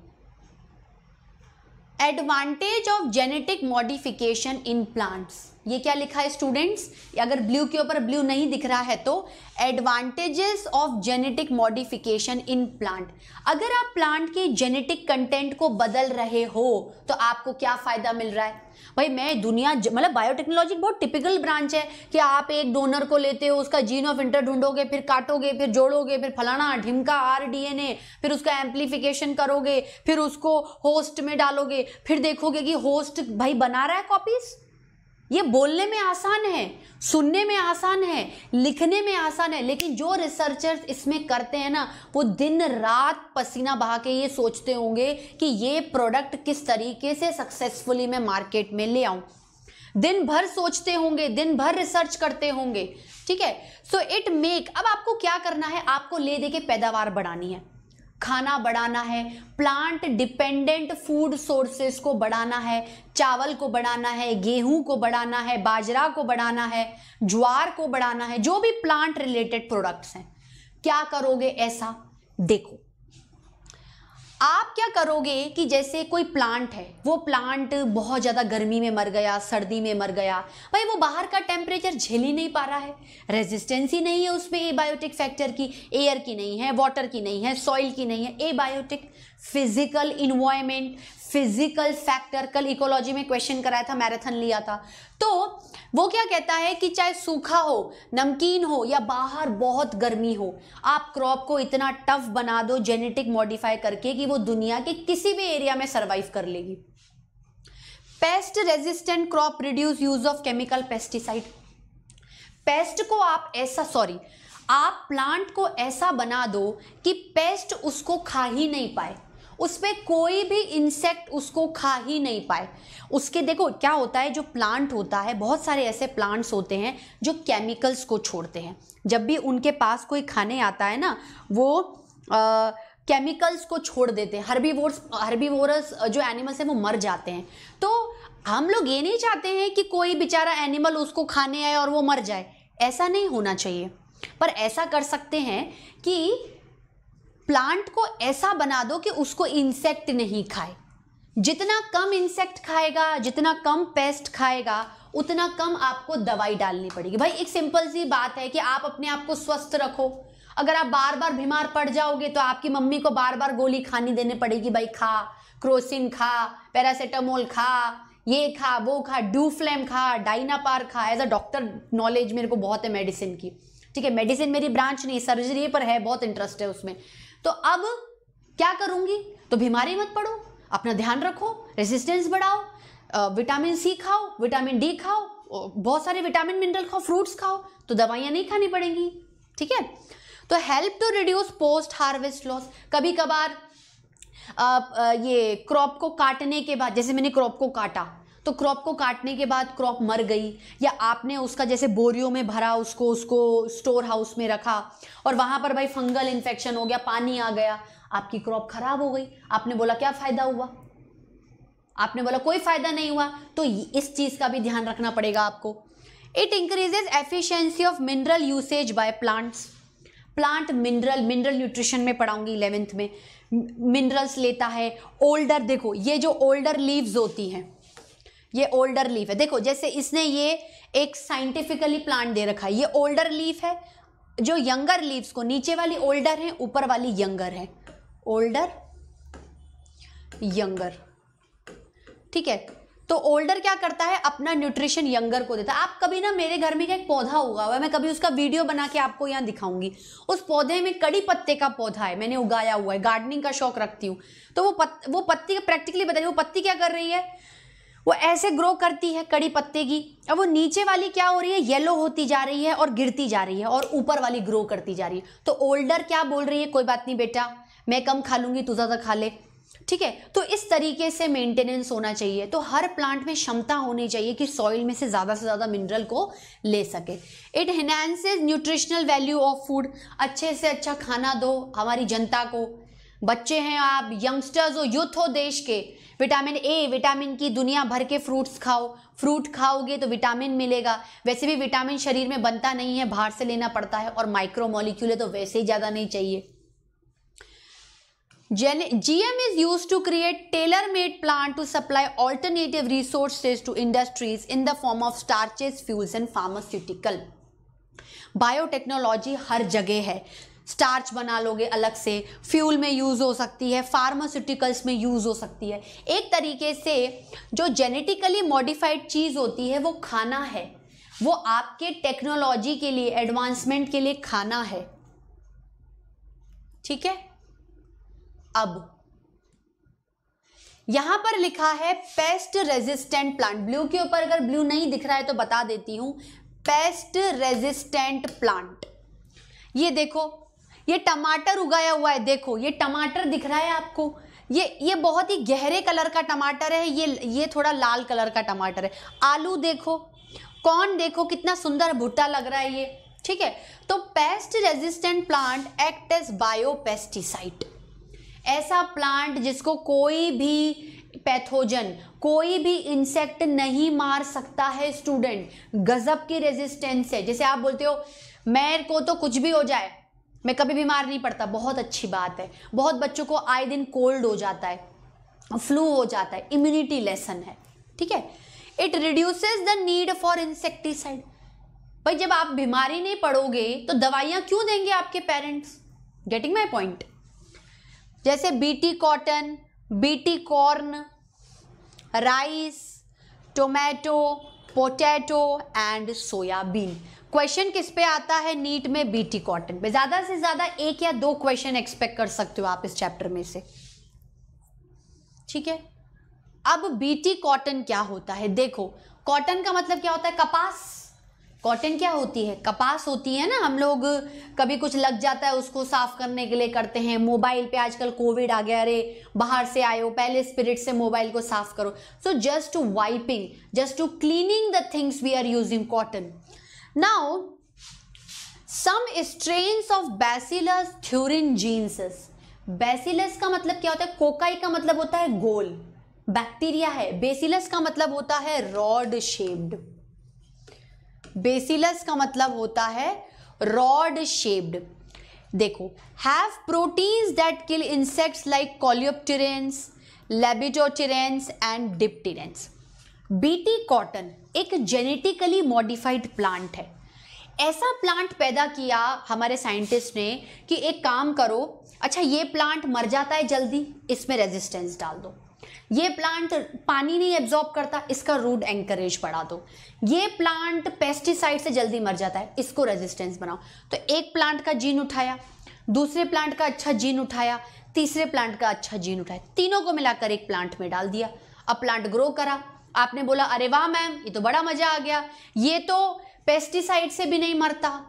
advantage of genetic modification in plants ये क्या लिखा है स्टूडेंट्स अगर ब्लू के ऊपर ब्लू नहीं दिख रहा है तो advantages of genetic modification in plant अगर आप प्लांट के जेनेटिक कंटेंट को बदल रहे हो तो आपको क्या फ़ायदा मिल रहा है भाई मैं दुनिया मतलब बायोटेक्नोलॉजी बहुत टिपिकल ब्रांच है कि आप एक डोनर को लेते हो उसका जीन ऑफ इंटर ढूंढोगे फिर काटोगे फिर जोड़ोगे फिर फलाना ढिमका आर डीएनए फिर उसका एम्पलीफिकेशन करोगे फिर उसको होस्ट में डालोगे फिर देखोगे कि होस्ट भाई बना रहा है कॉपीज़ ये बोलने में आसान है सुनने में आसान है लिखने में आसान है लेकिन जो रिसर्चर्स इसमें करते हैं ना वो दिन रात पसीना बहा के ये सोचते होंगे कि ये प्रोडक्ट किस तरीके से सक्सेसफुली मैं मार्केट में ले आऊं दिन भर सोचते होंगे दिन भर रिसर्च करते होंगे ठीक है सो इट मेक अब आपको क्या करना है आपको ले दे के पैदावार बढ़ानी है खाना बढ़ाना है प्लांट डिपेंडेंट फूड सोर्सेस को बढ़ाना है चावल को बढ़ाना है गेहूं को बढ़ाना है बाजरा को बढ़ाना है ज्वार को बढ़ाना है जो भी प्लांट रिलेटेड प्रोडक्ट्स हैं क्या करोगे ऐसा देखो आप क्या करोगे कि जैसे कोई प्लांट है वो प्लांट बहुत ज़्यादा गर्मी में मर गया सर्दी में मर गया भाई वो बाहर का टेम्परेचर झेल ही नहीं पा रहा है रेजिस्टेंसी नहीं है उसमें एबायोटिक फैक्टर की एयर की नहीं है वाटर की नहीं है सॉइल की नहीं है abiotic physical environment physical factor कल इकोलॉजी में क्वेश्चन कराया था मैराथन लिया था तो वो क्या कहता है कि चाहे सूखा हो नमकीन हो या बाहर बहुत गर्मी हो आप क्रॉप को इतना टफ बना दो जेनेटिक मॉडिफाई करके कि वो दुनिया के किसी भी एरिया में सर्वाइव कर लेगी pest resistant crop reduce use of chemical pesticide pest को आप ऐसा सॉरी आप प्लांट को ऐसा बना दो कि पेस्ट उसको खा ही नहीं पाए उसमें कोई भी इंसेक्ट उसको खा ही नहीं पाए उसके देखो क्या होता है जो प्लांट होता है बहुत सारे ऐसे प्लांट्स होते हैं जो केमिकल्स को छोड़ते हैं जब भी उनके पास कोई खाने आता है ना वो आ, केमिकल्स को छोड़ देते हैं हर्बीवोर्स हर्बीवोरस जो एनिमल्स हैं वो मर जाते हैं तो हम लोग ये नहीं चाहते हैं कि कोई बेचारा एनिमल उसको खाने आए और वो मर जाए ऐसा नहीं होना चाहिए पर ऐसा कर सकते हैं कि प्लांट को ऐसा बना दो कि उसको इंसेक्ट नहीं खाए जितना कम इंसेक्ट खाएगा जितना कम पेस्ट खाएगा उतना कम आपको दवाई डालनी पड़ेगी भाई एक सिंपल सी बात है कि आप अपने आप को स्वस्थ रखो अगर आप बार बार बीमार पड़ जाओगे तो आपकी मम्मी को बार बार गोली खानी देने पड़ेगी भाई खा क्रोसिन खा पैरासीटामोल खा ये खा वो खा ड्यूफ्लेम खा डाइनापार खा एज अ डॉक्टर नॉलेज मेरे को बहुत है मेडिसिन की ठीक है मेडिसिन मेरी ब्रांच नहीं सर्जरी पर है बहुत इंटरेस्ट है उसमें तो अब क्या करूँगी तो बीमारी मत पड़ो अपना ध्यान रखो रेजिस्टेंस बढ़ाओ विटामिन सी खाओ विटामिन डी खाओ बहुत सारे विटामिन मिनरल खाओ फ्रूट्स खाओ तो दवाइयाँ नहीं खानी पड़ेंगी ठीक है तो help to reduce post harvest loss कभी कभार आ, आ, ये क्रॉप को काटने के बाद जैसे मैंने क्रॉप को काटा तो क्रॉप को काटने के बाद क्रॉप मर गई या आपने उसका जैसे बोरियो में भरा उसको उसको स्टोर हाउस में रखा और वहां पर भाई फंगल इन्फेक्शन हो गया पानी आ गया आपकी क्रॉप खराब हो गई आपने बोला क्या फायदा हुआ आपने बोला कोई फायदा नहीं हुआ तो इस चीज का भी ध्यान रखना पड़ेगा आपको it increases efficiency of mineral usage by plants plant mineral mineral nutrition में पढ़ाऊंगी इलेवेंथ में मिनरल्स लेता है ओल्डर देखो ये जो ओल्डर लीव्स होती हैं ये ओल्डर लीफ है देखो जैसे इसने ये एक साइंटिफिकली प्लांट दे रखा है ये ओल्डर लीफ है जो यंगर लीव्स को नीचे वाली ओल्डर है ऊपर वाली यंगर है ओल्डर यंगर ठीक है तो ओल्डर क्या करता है अपना न्यूट्रिशन यंगर को देता है आप कभी ना मेरे घर में क्या एक पौधा उगा हुआ है मैं कभी उसका वीडियो बना के आपको यहाँ दिखाऊंगी उस पौधे में कड़ी पत्ते का पौधा है मैंने उगाया हुआ है गार्डनिंग का शौक रखती हूँ तो वो पत, वो पत्ती प्रैक्टिकली बताइए वो पत्ती क्या कर रही है वो ऐसे ग्रो करती है कड़ी पत्ते की अब वो नीचे वाली क्या हो रही है येलो होती जा रही है और गिरती जा रही है और ऊपर वाली ग्रो करती जा रही है तो ओल्डर क्या बोल रही है कोई बात नहीं बेटा मैं कम खा लूँगी तू ज़्यादा खा ले ठीक है तो इस तरीके से मेंटेनेंस होना चाहिए तो हर प्लांट में क्षमता होनी चाहिए कि सॉइल में से ज़्यादा से ज़्यादा मिनरल को ले सके it enhances nutritional value of food अच्छे से अच्छा खाना दो हमारी जनता को बच्चे हैं आप यंगस्टर्स हो यूथ हो देश के विटामिन ए विटामिन की दुनिया भर के फ्रूट्स खाओ फ्रूट खाओगे तो विटामिन मिलेगा वैसे भी विटामिन शरीर में बनता नहीं है बाहर से लेना पड़ता है और माइक्रो है तो वैसे ही ज़्यादा नहीं चाहिए GM is use to create tailor made plan to supply alternative resources to industries in the form of starches fuels and pharmaceutical biotechnology हर जगह है स्टार्च बना लोगे अलग से फ्यूल में यूज़ हो सकती है फार्मास्यूटिकल्स में यूज़ हो सकती है एक तरीके से जो जेनेटिकली मॉडिफाइड चीज़ होती है वो खाना है वो आपके टेक्नोलॉजी के लिए एडवांसमेंट के लिए खाना है ठीक है अब यहां पर लिखा है पेस्ट रेजिस्टेंट प्लांट ब्लू के ऊपर अगर ब्लू नहीं दिख रहा है तो बता देती हूं पेस्ट रेजिस्टेंट प्लांट ये देखो ये टमाटर उगाया हुआ है देखो ये टमाटर दिख रहा है आपको ये ये बहुत ही गहरे कलर का टमाटर है ये ये थोड़ा लाल कलर का टमाटर है आलू देखो कौन देखो कितना सुंदर भुट्टा लग रहा है ये ठीक है तो pest resistant plant act as biopesticide ऐसा प्लांट जिसको कोई भी पैथोजन कोई भी इंसेक्ट नहीं मार सकता है स्टूडेंट गजब की रेजिस्टेंस है जैसे आप बोलते हो मैर को तो कुछ भी हो जाए मैं कभी बीमार नहीं पड़ता बहुत अच्छी बात है बहुत बच्चों को आए दिन कोल्ड हो जाता है फ्लू हो जाता है इम्यूनिटी लेसन है ठीक है it reduces the need for insecticide भाई जब आप बीमारी नहीं पड़ोगे तो दवाइयाँ क्यों देंगे आपके पेरेंट्स गेटिंग माई पॉइंट जैसे BT cotton BT corn rice tomato potato and soybean question किस पे आता है नीट में बीटी कॉटन पे ज्यादा से ज्यादा एक या दो क्वेश्चन एक्सपेक्ट कर सकते हो आप इस चैप्टर में से ठीक है अब बीटी कॉटन क्या होता है देखो कॉटन का मतलब क्या होता है कपास कॉटन क्या होती है कपास होती है ना हम लोग कभी कुछ लग जाता है उसको साफ करने के लिए करते हैं मोबाइल पे आजकल कोविड आ गया अरे बाहर से आए हो पहले स्पिरिट से मोबाइल को साफ करो so just to wiping just to cleaning the things we are using cotton now some strain of Bacillus thuringiensis Bacillus का मतलब क्या होता है कोकाई का मतलब होता है गोल बैक्टीरिया है बेसिलस का मतलब होता है रॉड शेप्ड बेसिलस का मतलब होता है रॉड शेप्ड देखो have proteins that kill insects like coleopterans lepidopterans and dipterans BT cotton एक जेनेटिकली मॉडिफाइड प्लांट है ऐसा प्लांट पैदा किया हमारे साइंटिस्ट ने कि एक काम करो अच्छा ये प्लांट मर जाता है जल्दी इसमें रेजिस्टेंस डाल दो ये प्लांट पानी नहीं एब्जॉर्ब करता इसका रूट एंकरेज बढ़ा दो ये प्लांट पेस्टिसाइड से जल्दी मर जाता है इसको रेजिस्टेंस बनाओ तो एक प्लांट का जीन उठाया दूसरे प्लांट का अच्छा जीन उठाया तीसरे प्लांट का अच्छा जीन उठाया तीनों को मिलाकर एक प्लांट में डाल दिया अब प्लांट ग्रो करा आपने बोला अरे वाह मैम ये तो बड़ा मजा आ गया ये तो पेस्टिसाइड से भी नहीं मरता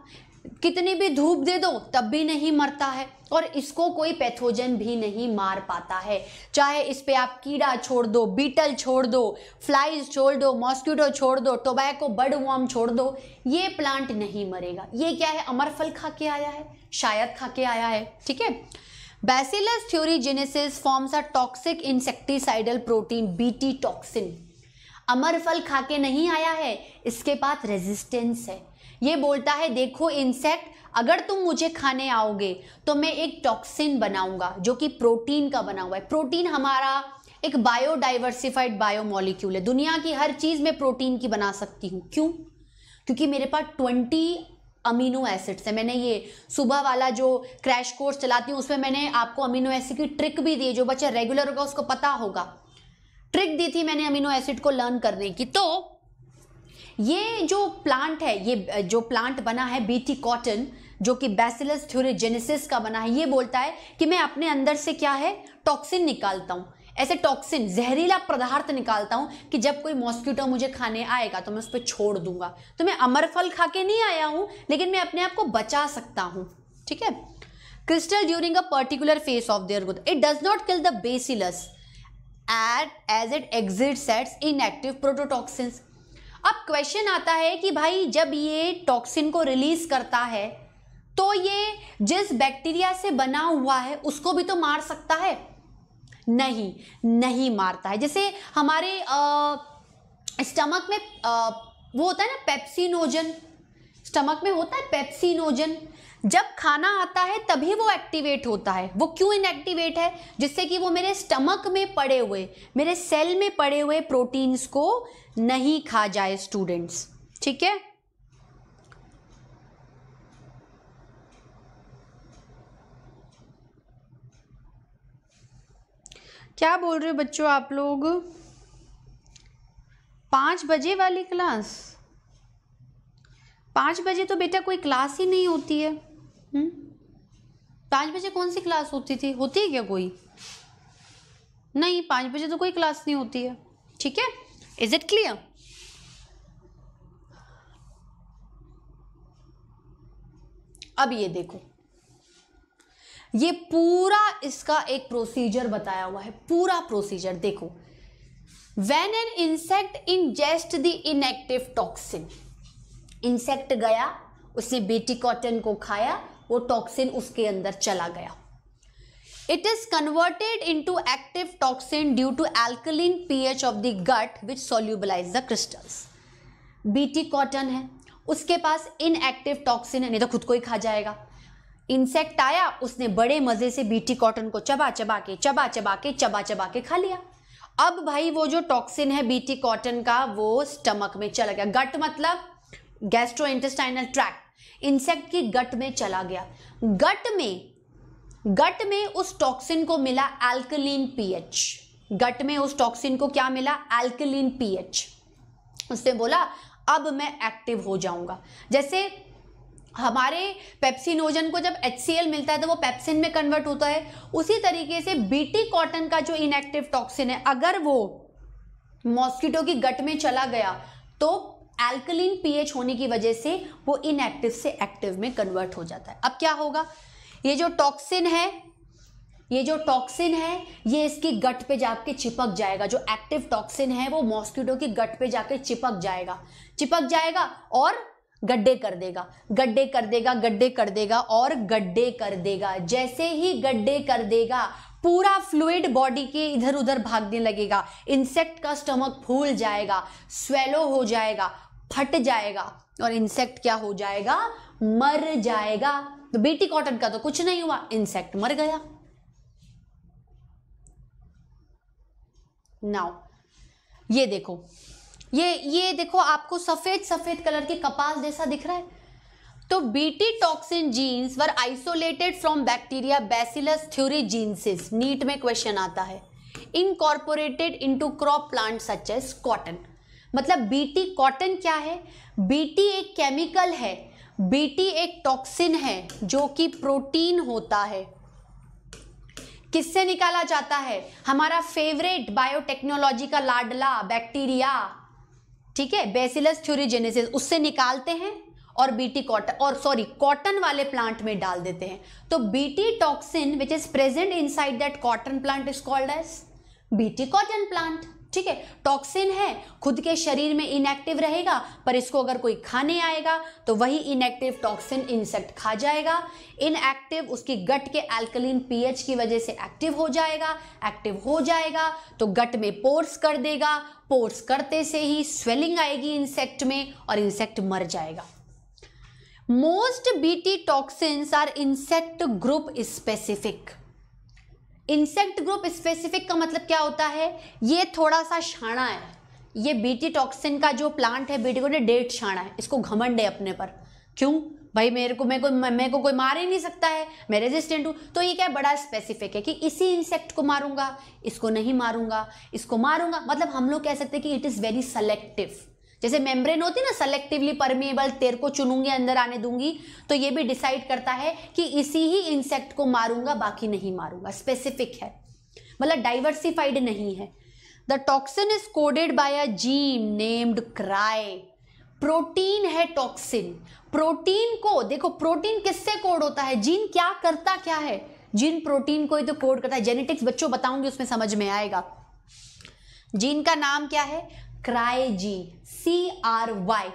कितनी भी धूप दे दो तब भी नहीं मरता है और इसको कोई पैथोजन भी नहीं मार पाता है चाहे इस पे आप कीड़ा छोड़ दो बीटल छोड़ दो फ्लाइज छोड़ दो मॉस्किटो छोड़ दो टोबैको बर्ड वॉर्म छोड़ दो ये प्लांट नहीं मरेगा ये क्या है अमरफल खा के आया है शायद खा के आया है ठीक है Bacillus thuringiensis forms a toxic insecticidal protein BT toxin अमर फल खा के नहीं आया है इसके पास रेजिस्टेंस है ये बोलता है देखो इंसेक्ट अगर तुम मुझे खाने आओगे तो मैं एक टॉक्सिन बनाऊंगा जो कि प्रोटीन का बना हुआ है प्रोटीन हमारा एक बायोडाइवर्सिफाइड बायोमोलिक्यूल है दुनिया की हर चीज़ मैं प्रोटीन की बना सकती हूँ क्यों क्योंकि मेरे पास ट्वेंटी अमीनो एसिड्स है मैंने ये सुबह वाला जो क्रैश कोर्स चलाती हूँ उसमें मैंने आपको अमीनो एसिड की ट्रिक भी दी जो बच्चा रेगुलर होगा उसको पता होगा ट्रिक दी थी मैंने अमीनो एसिड को लर्न करने की तो ये जो प्लांट है ये जो प्लांट बना है बीटी कॉटन जो कि बेसिलस थ्यूरिजेनेसिस का बना है ये बोलता है कि मैं अपने अंदर से क्या है टॉक्सिन निकालता हूँ ऐसे टॉक्सिन जहरीला पदार्थ निकालता हूँ कि जब कोई मॉस्किटो मुझे खाने आएगा तो मैं उस पर छोड़ दूंगा तो मैं अमर फल खा के नहीं आया हूँ लेकिन मैं अपने आप को बचा सकता हूँ ठीक है crystal during a particular phase of their growth. It does not kill the Bacillus at as it exist sets in active protoxins अब क्वेश्चन आता है कि भाई जब ये टॉक्सिन को रिलीज करता है तो ये जिस बैक्टीरिया से बना हुआ है उसको भी तो मार सकता है नहीं नहीं मारता है जैसे हमारे आ, स्टमक में आ, वो होता है ना पेप्सिनोजन स्टमक में होता है पेप्सिनोजन जब खाना आता है तभी वो एक्टिवेट होता है वो क्यों इनएक्टिवेट है जिससे कि वो मेरे स्टमक में पड़े हुए मेरे सेल में पड़े हुए प्रोटीन्स को नहीं खा जाए स्टूडेंट्स ठीक है क्या बोल रहे हो बच्चों आप लोग पाँच बजे वाली क्लास पाँच बजे तो बेटा कोई क्लास ही नहीं होती है हम्म? पाँच बजे कौन सी क्लास होती थी होती है क्या कोई नहीं पाँच बजे तो कोई क्लास नहीं होती है ठीक है इज इट क्लियर अब ये देखो ये पूरा इसका एक प्रोसीजर बताया हुआ है पूरा प्रोसीजर देखो when an insect ingest the inactive toxin insect गया उसने बेटी कॉटन को खाया वो टॉक्सिन उसके अंदर चला गया it is converted into active toxin due to alkaline H of the gut which solubilize the crystals BT cotton है उसके पास इनएक्टिव टॉक्सिन है नहीं तो खुद को ही खा जाएगा इंसेक्ट आया उसने बड़े मजे से बीटी कॉटन को चबा चबा के चबा चबा के चबा चबा के खा लिया अब भाई वो जो टॉक्सिन है बीटी कॉटन का वो स्टमक में चला गया गट मतलब गैस्ट्रो इंटेस्टाइनल ट्रैक इंसेक्ट की गट में चला गया गट में गट में उस टॉक्सिन को मिला एल्कलीन पीएच गट में उस टॉक्सिन को क्या मिला एल्कलीन पीएच उसने बोला अब मैं एक्टिव हो जाऊंगा जैसे हमारे पेप्सिनोजन को जब एच मिलता है तो वो पेप्सिन में कन्वर्ट होता है उसी तरीके से बीटी कॉटन का जो इनएक्टिव टॉक्सिन है अगर वो मॉस्किटो की गट में चला गया तो एल्कलिन पीएच होने की वजह से वो इनएक्टिव से एक्टिव में कन्वर्ट हो जाता है अब क्या होगा ये जो टॉक्सिन है ये जो टॉक्सिन है ये इसकी गट पे जाके चिपक जाएगा जो एक्टिव टॉक्सिन है वो मॉस्किटो की गट पे जाके चिपक जाएगा चिपक जाएगा और गड्ढे कर देगा गड्ढे कर देगा गड्ढे कर देगा और गड्ढे कर देगा जैसे ही गड्ढे कर देगा पूरा फ्लूड बॉडी के इधर उधर भागने लगेगा इंसेक्ट का स्टमक फूल जाएगा स्वेलो हो जाएगा फट जाएगा और इंसेक्ट क्या हो जाएगा मर जाएगा तो बेटी कॉटन का तो कुछ नहीं हुआ इंसेक्ट मर गया नाउ ये देखो ये ये देखो आपको सफेद सफेद कलर के कपास जैसा दिख रहा है तो BT toxin genes were isolated from bacteria Bacillus thuringiensis NEET में क्वेश्चन आता है incorporated into crop plant such as cotton मतलब बीटी कॉटन क्या है बीटी एक केमिकल है बीटी एक टॉक्सिन है जो कि प्रोटीन होता है किससे निकाला जाता है हमारा फेवरेट बायोटेक्नोलॉजी का लाडला बैक्टीरिया ठीक है बेसिलस थ्यूरीजेनेसिस उससे निकालते हैं और बीटी कॉटन और सॉरी कॉटन वाले प्लांट में डाल देते हैं तो BT toxin which is present inside that cotton plant is called as BT cotton plant ठीक है टॉक्सिन है खुद के शरीर में इनएक्टिव रहेगा पर इसको अगर कोई खाने आएगा तो वही इनएक्टिव टॉक्सिन इंसेक्ट खा जाएगा इनएक्टिव उसकी गट के एल्कलिन पीएच की वजह से एक्टिव हो जाएगा एक्टिव हो जाएगा तो गट में पोर्स कर देगा पोर्स करते से ही स्वेलिंग आएगी इंसेक्ट में और इंसेक्ट मर जाएगा most BT toxin are insect group specific insect group specific का मतलब क्या होता है ये थोड़ा सा छाणा है ये बीटी टॉक्सिन का जो प्लांट है बीटी को डेट छाणा है इसको घमंड है अपने पर क्यों भाई मेरे को मैं को मेरे को कोई मार ही नहीं सकता है मैं रेजिस्टेंट हूँ तो ये क्या है बड़ा स्पेसिफिक है कि इसी इंसेक्ट को मारूंगा इसको नहीं मारूंगा इसको मारूंगा मतलब हम लोग कह सकते हैं कि इट इज़ वेरी सेलेक्टिव जैसे मेम्ब्रेन होती है ना सेलेक्टिवली परमिएबल तेर को चुनूंगी अंदर आने दूंगी तो ये भी डिसाइड करता है कि इसी ही इंसेक्ट को मारूंगा बाकी नहीं मारूंगा स्पेसिफिक है मतलब डाइवर्सिफाइड नहीं है the toxin is coded by a gene named cry protein है टॉक्सिन प्रोटीन को देखो प्रोटीन किससे कोड होता है जीन क्या करता क्या है जीन प्रोटीन को ही तो कोड करता है जेनेटिक्स बच्चों बताऊंगी उसमें समझ में आएगा जीन का नाम क्या है क्राइजी सी आर वाई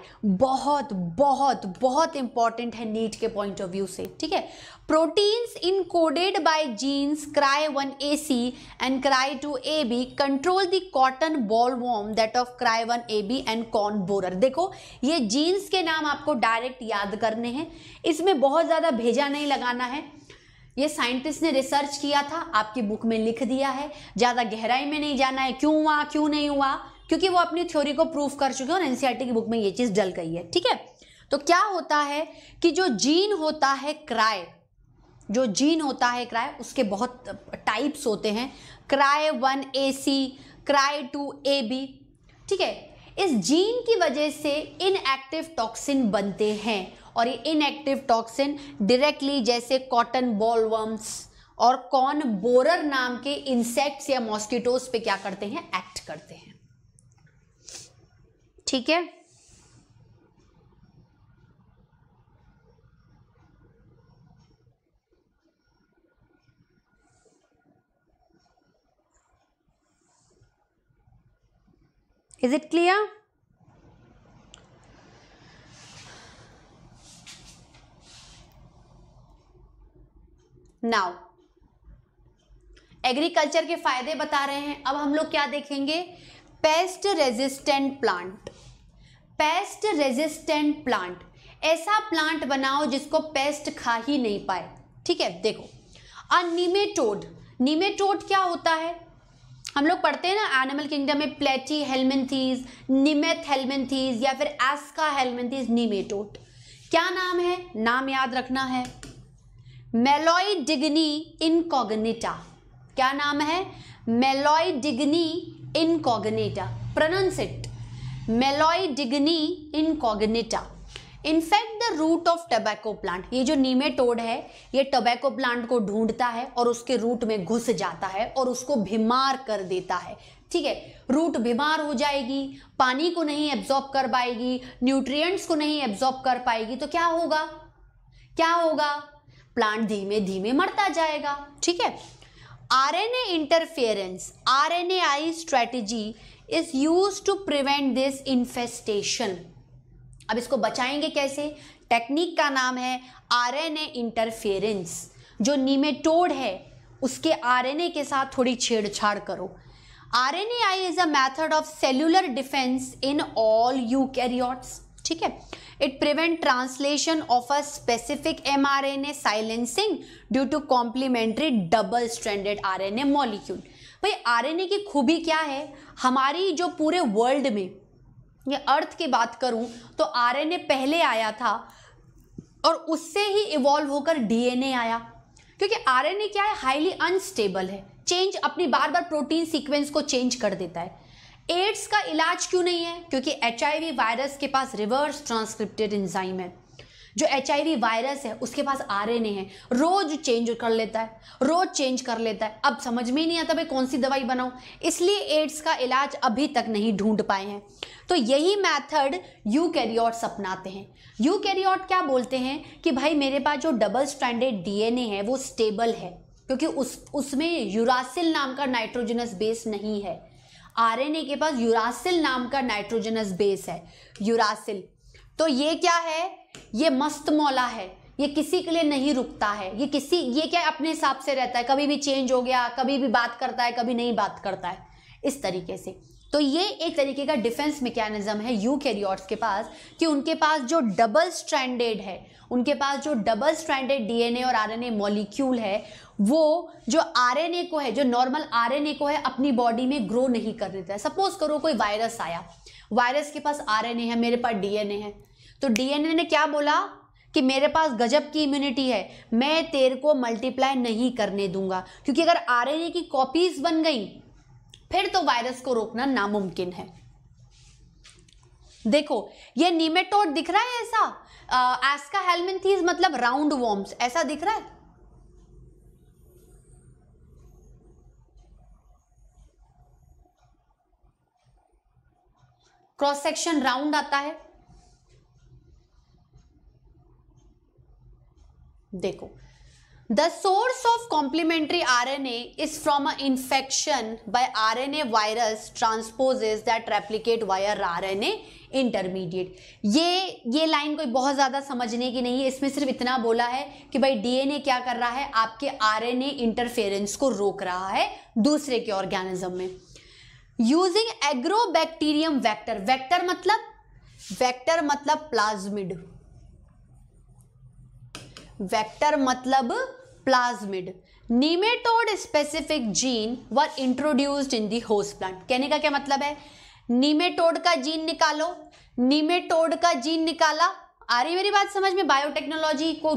बहुत बहुत बहुत इंपॉर्टेंट है नीट के पॉइंट ऑफ व्यू से ठीक है proteins encoded by genes cry one A C and cry two A B control the cotton bollworm that of cry one A B and corn borer देखो ये jeans के नाम आपको direct याद करने हैं इसमें बहुत ज़्यादा भेजा नहीं लगाना है ये साइंटिस्ट ने रिसर्च किया था आपकी बुक में लिख दिया है ज़्यादा गहराई में नहीं जाना है क्यों हुआ क्यों नहीं हुआ क्योंकि वो अपनी थ्योरी को प्रूव कर चुके हैं और एनसीईआरटी e की बुक में ये चीज़ डल गई है ठीक है तो क्या होता है कि जो जीन होता है क्राय जो जीन होता है क्राय उसके बहुत टाइप्स होते हैं cry one A C cry two A B ठीक है इस जीन की वजह से इनएक्टिव टॉक्सिन बनते हैं और ये इनएक्टिव टॉक्सिन डायरेक्टली जैसे कॉटन बॉलवर्म्स और कॉर्न बोरर नाम के इंसेक्ट्स या मॉस्किटोज पे क्या करते हैं एक्ट करते हैं ठीक है is it clear now agriculture के फायदे बता रहे हैं अब हम लोग क्या देखेंगे pest resistant plant pest resistant plant ऐसा प्लांट बनाओ जिसको पेस्ट खा ही नहीं पाए ठीक है देखो अ निमेटोड निमेटोड क्या होता है हम लोग पढ़ते हैं ना एनिमल किंगडम में प्लेटी हेलमेंथीज निमेथ हेलमेंथीज या फिर एस्का हेलमेंथीज निमेटोड क्या नाम है नाम याद रखना है मेलोई डिग्नी क्या नाम है Meloidogyne incognita pronounce it Meloidogyne incognita in fact the root of tobacco plant ये जो नीमेटोड है ये टबैको प्लांट को ढूंढता है और उसके रूट में घुस जाता है और उसको बीमार कर देता है ठीक है रूट बीमार हो जाएगी पानी को नहीं एब्जॉर्ब कर पाएगी न्यूट्रिएंट्स को नहीं एब्जॉर्ब कर पाएगी तो क्या होगा क्या होगा प्लांट धीमे धीमे मरता जाएगा ठीक है RNA interference RNAi strategy is use to prevent this infestation अब इसको बचाएंगे कैसे टेक्निक का नाम है आरएनए इंटरफेरेंस जो नीमेटोड है उसके आरएनए के साथ थोड़ी छेड़छाड़ करो I is a method of cellular defense in all eukaryotes ठीक है it prevent translation of a specific mRNA silencing due to complementary double N RNA molecule भाई ए की खूबी क्या है हमारी जो पूरे वर्ल्ड में या अर्थ की बात करूं तो ए पहले आया था और उससे ही इवॉल्व होकर डीएनए आया क्योंकि ए क्या है हाईली अनस्टेबल है चेंज अपनी बार बार प्रोटीन सीक्वेंस को चेंज कर देता है एड्स का इलाज क्यों नहीं है क्योंकि एच वायरस के पास रिवर्स ट्रांसक्रिप्टेड इंजाइम है जो एच वायरस है उसके पास आर एन है रोज चेंज कर लेता है रोज चेंज कर लेता है अब समझ में ही नहीं आता भाई कौन सी दवाई बनाऊँ इसलिए एड्स का इलाज अभी तक नहीं ढूंढ पाए हैं तो यही मैथड यू कैरियॉट्स अपनाते हैं यू कैरियॉट क्या बोलते हैं कि भाई मेरे पास जो डबल स्टैंडर्ड डीएनए है वो स्टेबल है क्योंकि उस उसमें यूरासिल नाम का नाइट्रोजनस बेस नहीं है आरएनए के पास यूरासिल नाम का नाइट्रोजनस बेस है यूरासिल तो ये क्या है ये मस्त मौला है ये किसी के लिए नहीं रुकता है ये किसी ये क्या अपने हिसाब से रहता है कभी भी चेंज हो गया कभी भी बात करता है कभी नहीं बात करता है इस तरीके से तो ये एक तरीके का डिफेंस मैकेनिज्म है यू कैरियॉर्ट्स के पास कि उनके पास जो डबल स्ट्रैंडेड है उनके पास जो डबल स्ट्रैंडेड डीएनए और आरएनए मॉलिक्यूल है वो जो आरएनए को है जो नॉर्मल आरएनए को है अपनी बॉडी में ग्रो नहीं कर देता है सपोज करो कोई वायरस आया वायरस के पास आरएनए है मेरे पास डीएनए है तो डीएनए ने क्या बोला कि मेरे पास गजब की इम्यूनिटी है मैं तेरे को मल्टीप्लाई नहीं करने दूंगा क्योंकि अगर आरएनए की कॉपीज बन गई फिर तो वायरस को रोकना नामुमकिन है देखो ये नीमेटोड दिख रहा है ऐसा एस्का हेलमिनथीज मतलब राउंड वॉर्म्स ऐसा दिख रहा है क्रॉस सेक्शन राउंड आता है देखो the source of complementary R N A is from a infection by R N A virus transposes that replicate via R N A intermediate ये ये लाइन कोई बहुत ज़्यादा समझने की नहीं है इसमें सिर्फ इतना बोला है कि भाई डी एन ए क्या कर रहा है आपके आर एन ए इंटरफेरेंस को रोक रहा है दूसरे के ऑर्गेनिज्म में यूजिंग एग्रोबैक्टीरियम वैक्टर वैक्टर मतलब वैक्टर मतलब प्लाज्मिड वेक्टर मतलब plasmid nematode specific gene were introduced in the host plant कहने का क्या मतलब है नीमेटोड का जीन निकालो नीमेटोड का जीन निकाला आ रही मेरी बात समझ में बायोटेक्नोलॉजी को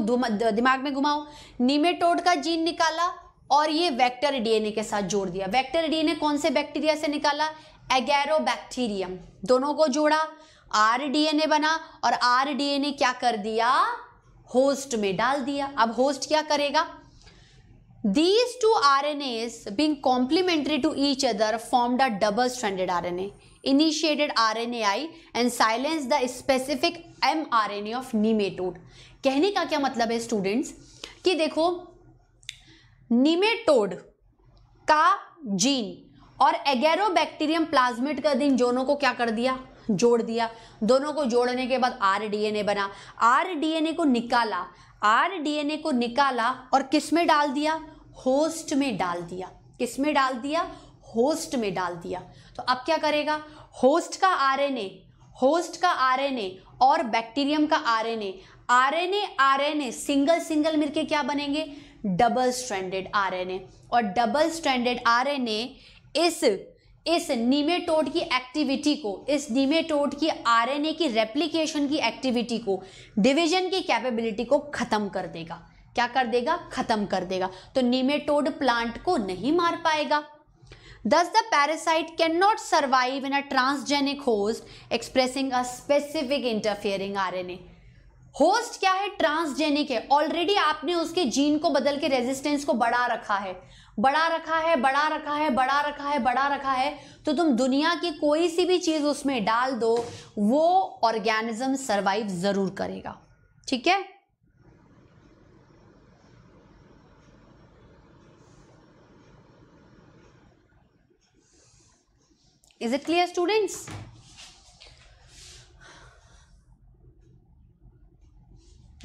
दिमाग में घुमाओ नीमेटोड का जीन निकाला और ये वेक्टर डीएनए के साथ जोड़ दिया वेक्टर डीएनए कौन से बैक्टीरिया से निकाला बैक्टीरियम दोनों को जोड़ा आर डीएनए बना और आर डीएनए क्या कर दिया होस्ट में डाल दिया अब होस्ट क्या करेगा these two R N As being complementary to each other form the double standard R N A initiated R N A I and silence the specific M R N A of nematode कहने का क्या मतलब है students कि देखो nematode का gene और एगेरोबैक्टीरियम plasmid का दिन दोनों को क्या कर दिया जोड़ दिया दोनों को जोड़ने के बाद आर डीएनए बना आर ए को निकाला आर ए को निकाला और किस में डाल दिया होस्ट में डाल दिया किस में डाल दिया होस्ट में डाल दिया तो अब क्या करेगा होस्ट का ए होस्ट का ए और बैक्टीरियम का R N A single single मिलके क्या बनेंगे डबल स्ट्रैंडेड ए और डबल स्ट्रैंडेड ए इस इस नीमेटोड की एक्टिविटी को इस नीमेटोड की आरएनए की रेप्लिकेशन की एक्टिविटी को डिवीजन की कैपेबिलिटी को खत्म कर देगा क्या कर देगा खत्म कर देगा तो नीमेटोड प्लांट को नहीं मार पाएगा the parasite can not survive in a transgenic host expressing a specific interfering rna host क्या है ट्रांसजेनिक है ऑलरेडी आपने उसके जीन को बदल के रेजिस्टेंस को बढ़ा रखा है बड़ा रखा है बड़ा रखा है बड़ा रखा है बड़ा रखा है तो तुम दुनिया की कोई सी भी चीज़ उसमें डाल दो वो ऑर्गेनिज्म सर्वाइव ज़रूर करेगा ठीक है is it clear students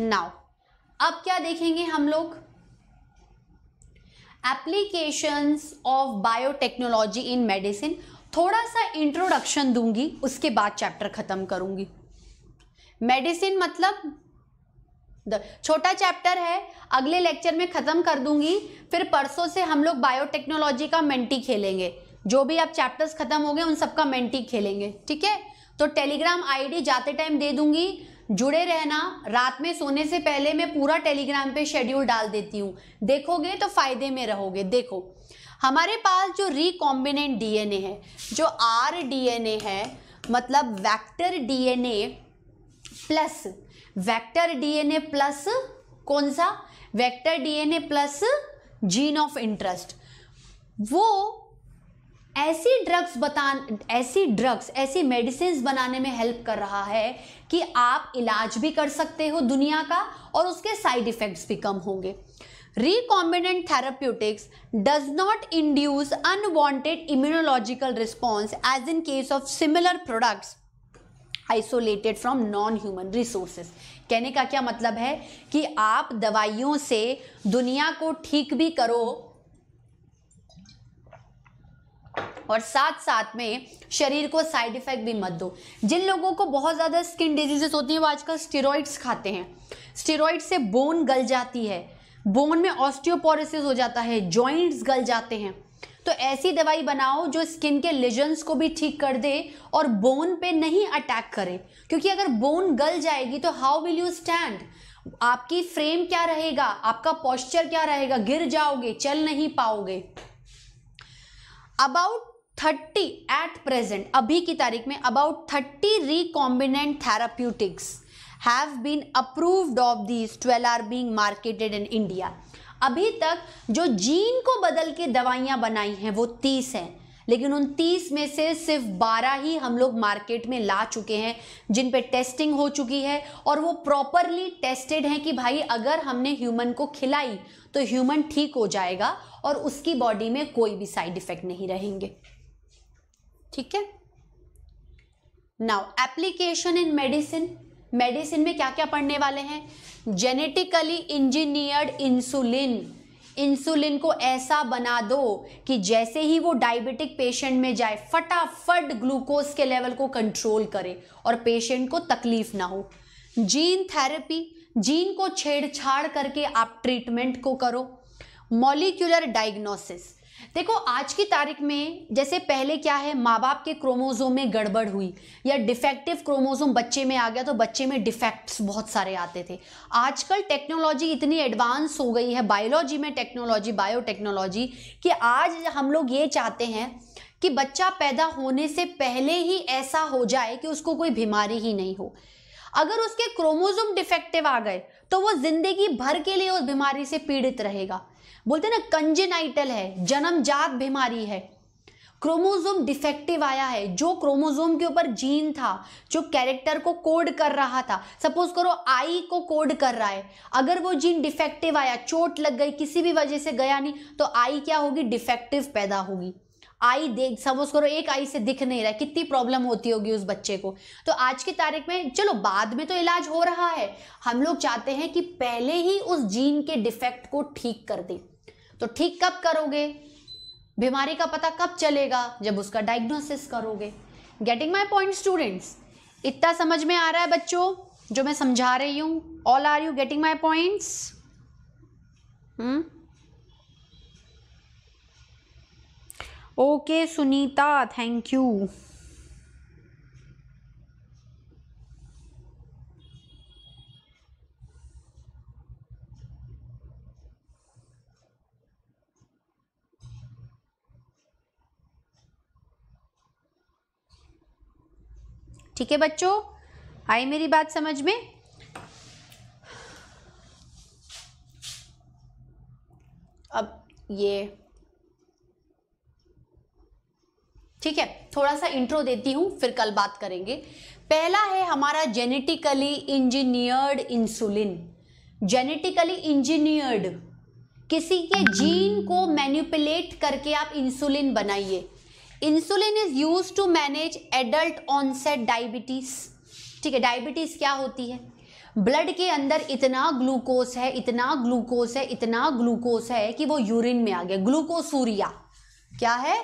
now अब क्या देखेंगे हम लोग applications of biotechnology in medicine थोड़ा सा इंट्रोडक्शन दूंगी उसके बाद चैप्टर ख़त्म करूंगी मेडिसिन मतलब छोटा चैप्टर है अगले लेक्चर में ख़त्म कर दूंगी फिर परसों से हम लोग बायोटेक्नोलॉजी का मेंटी खेलेंगे जो भी आप चैप्टर्स ख़त्म हो गए उन सबका मेंटी खेलेंगे ठीक है तो टेलीग्राम आईडी जाते टाइम दे दूंगी जुड़े रहना रात में सोने से पहले मैं पूरा टेलीग्राम पे शेड्यूल डाल देती हूँ देखोगे तो फायदे में रहोगे देखो हमारे पास जो रिकॉम्बिनेंट डीएनए है जो आर डीएनए है मतलब vector DNA plus vector DNA plus कौन सा vector DNA plus gene of interest वो ऐसी ड्रग्स बता ऐसी ड्रग्स ऐसी मेडिसिन बनाने में हेल्प कर रहा है कि आप इलाज भी कर सकते हो दुनिया का और उसके साइड इफ़ेक्ट्स भी कम होंगे recombinant therapeutics does not induce unwanted immunological response as in case of similar products isolated from non human resources कहने का क्या मतलब है कि आप दवाइयों से दुनिया को ठीक भी करो और साथ साथ में शरीर को साइड इफेक्ट भी मत दो जिन लोगों को बहुत ज़्यादा स्किन डिजीजेस होती हैं वो आजकल स्टेरॉइड्स खाते हैं स्टेरॉइड से बोन गल जाती है बोन में ऑस्टियोपोरोसिस हो जाता है जॉइंट्स गल जाते हैं तो ऐसी दवाई बनाओ जो स्किन के लेजन्स को भी ठीक कर दे और बोन पे नहीं अटैक करे क्योंकि अगर बोन गल जाएगी तो हाउ विल यू स्टैंड आपकी फ्रेम क्या रहेगा आपका पॉस्चर क्या रहेगा गिर जाओगे चल नहीं पाओगे अबाउट थर्टी एट प्रेजेंट अभी की तारीख में about thirty recombinant therapeutics have been approved of these twelve are being marketed in India अभी तक जो जीन को बदल के दवाइयाँ बनाई हैं वो तीस हैं लेकिन उन तीस में से सिर्फ बारह ही हम लोग मार्केट में ला चुके हैं जिन पे टेस्टिंग हो चुकी है और वो प्रॉपरली टेस्टेड हैं कि भाई अगर हमने ह्यूमन को खिलाई तो ह्यूमन ठीक हो जाएगा और उसकी बॉडी में कोई भी साइड इफेक्ट नहीं रहेंगे ठीक है now application in medicine medicine में क्या क्या पढ़ने वाले हैं जेनेटिकली इंजीनियर्ड इंसुलिन इंसुलिन को ऐसा बना दो कि जैसे ही वो डायबिटिक पेशेंट में जाए फटाफट ग्लूकोज के लेवल को कंट्रोल करे और पेशेंट को तकलीफ ना हो जीन थेरेपी जीन को छेड़छाड़ करके आप ट्रीटमेंट को करो मॉलिक्यूलर डायग्नोसिस देखो आज की तारीख में जैसे पहले क्या है माँ बाप के क्रोमोजोम में गड़बड़ हुई या डिफेक्टिव क्रोमोजोम बच्चे में आ गया तो बच्चे में डिफेक्ट्स बहुत सारे आते थे आजकल टेक्नोलॉजी इतनी एडवांस हो गई है बायोलॉजी में टेक्नोलॉजी बायोटेक्नोलॉजी कि आज हम लोग ये चाहते हैं कि बच्चा पैदा होने से पहले ही ऐसा हो जाए कि उसको कोई बीमारी ही नहीं हो अगर उसके क्रोमोजोम डिफेक्टिव आ गए तो वो जिंदगी भर के लिए उस बीमारी से पीड़ित रहेगा बोलते ना कंजेनाइटल है जन्मजात बीमारी है क्रोमोजोम डिफेक्टिव आया है जो क्रोमोजोम के ऊपर जीन था जो कैरेक्टर को कोड कर रहा था सपोज करो आई को कोड कर रहा है अगर वो जीन डिफेक्टिव आया चोट लग गई किसी भी वजह से गया नहीं तो आई क्या होगी डिफेक्टिव पैदा होगी आई देख सपोज करो एक आई से दिख नहीं रहा है कितनी प्रॉब्लम होती होगी उस बच्चे को तो आज की तारीख में चलो बाद में तो इलाज हो रहा है हम लोग चाहते हैं कि पहले ही उस जीन के डिफेक्ट को ठीक कर दें तो ठीक कब करोगे बीमारी का पता कब चलेगा जब उसका डायग्नोसिस करोगे गेटिंग माई पॉइंट स्टूडेंट्स इतना समझ में आ रहा है बच्चों जो मैं समझा रही हूँ all are you getting my points okay Sunita thank you ठीक है बच्चों आई मेरी बात समझ में अब ये ठीक है थोड़ा सा इंट्रो देती हूं फिर कल बात करेंगे पहला है हमारा genetically engineered insulin genetically engineered किसी के जीन को मैन्युपुलेट करके आप इंसुलिन बनाइए insulin is use to manage adult onset diabetes ठीक है डायबिटीज क्या होती है ब्लड के अंदर इतना ग्लूकोज है इतना ग्लूकोज है इतना ग्लूकोज है कि वो यूरिन में आ गया ग्लूकोसूरिया क्या है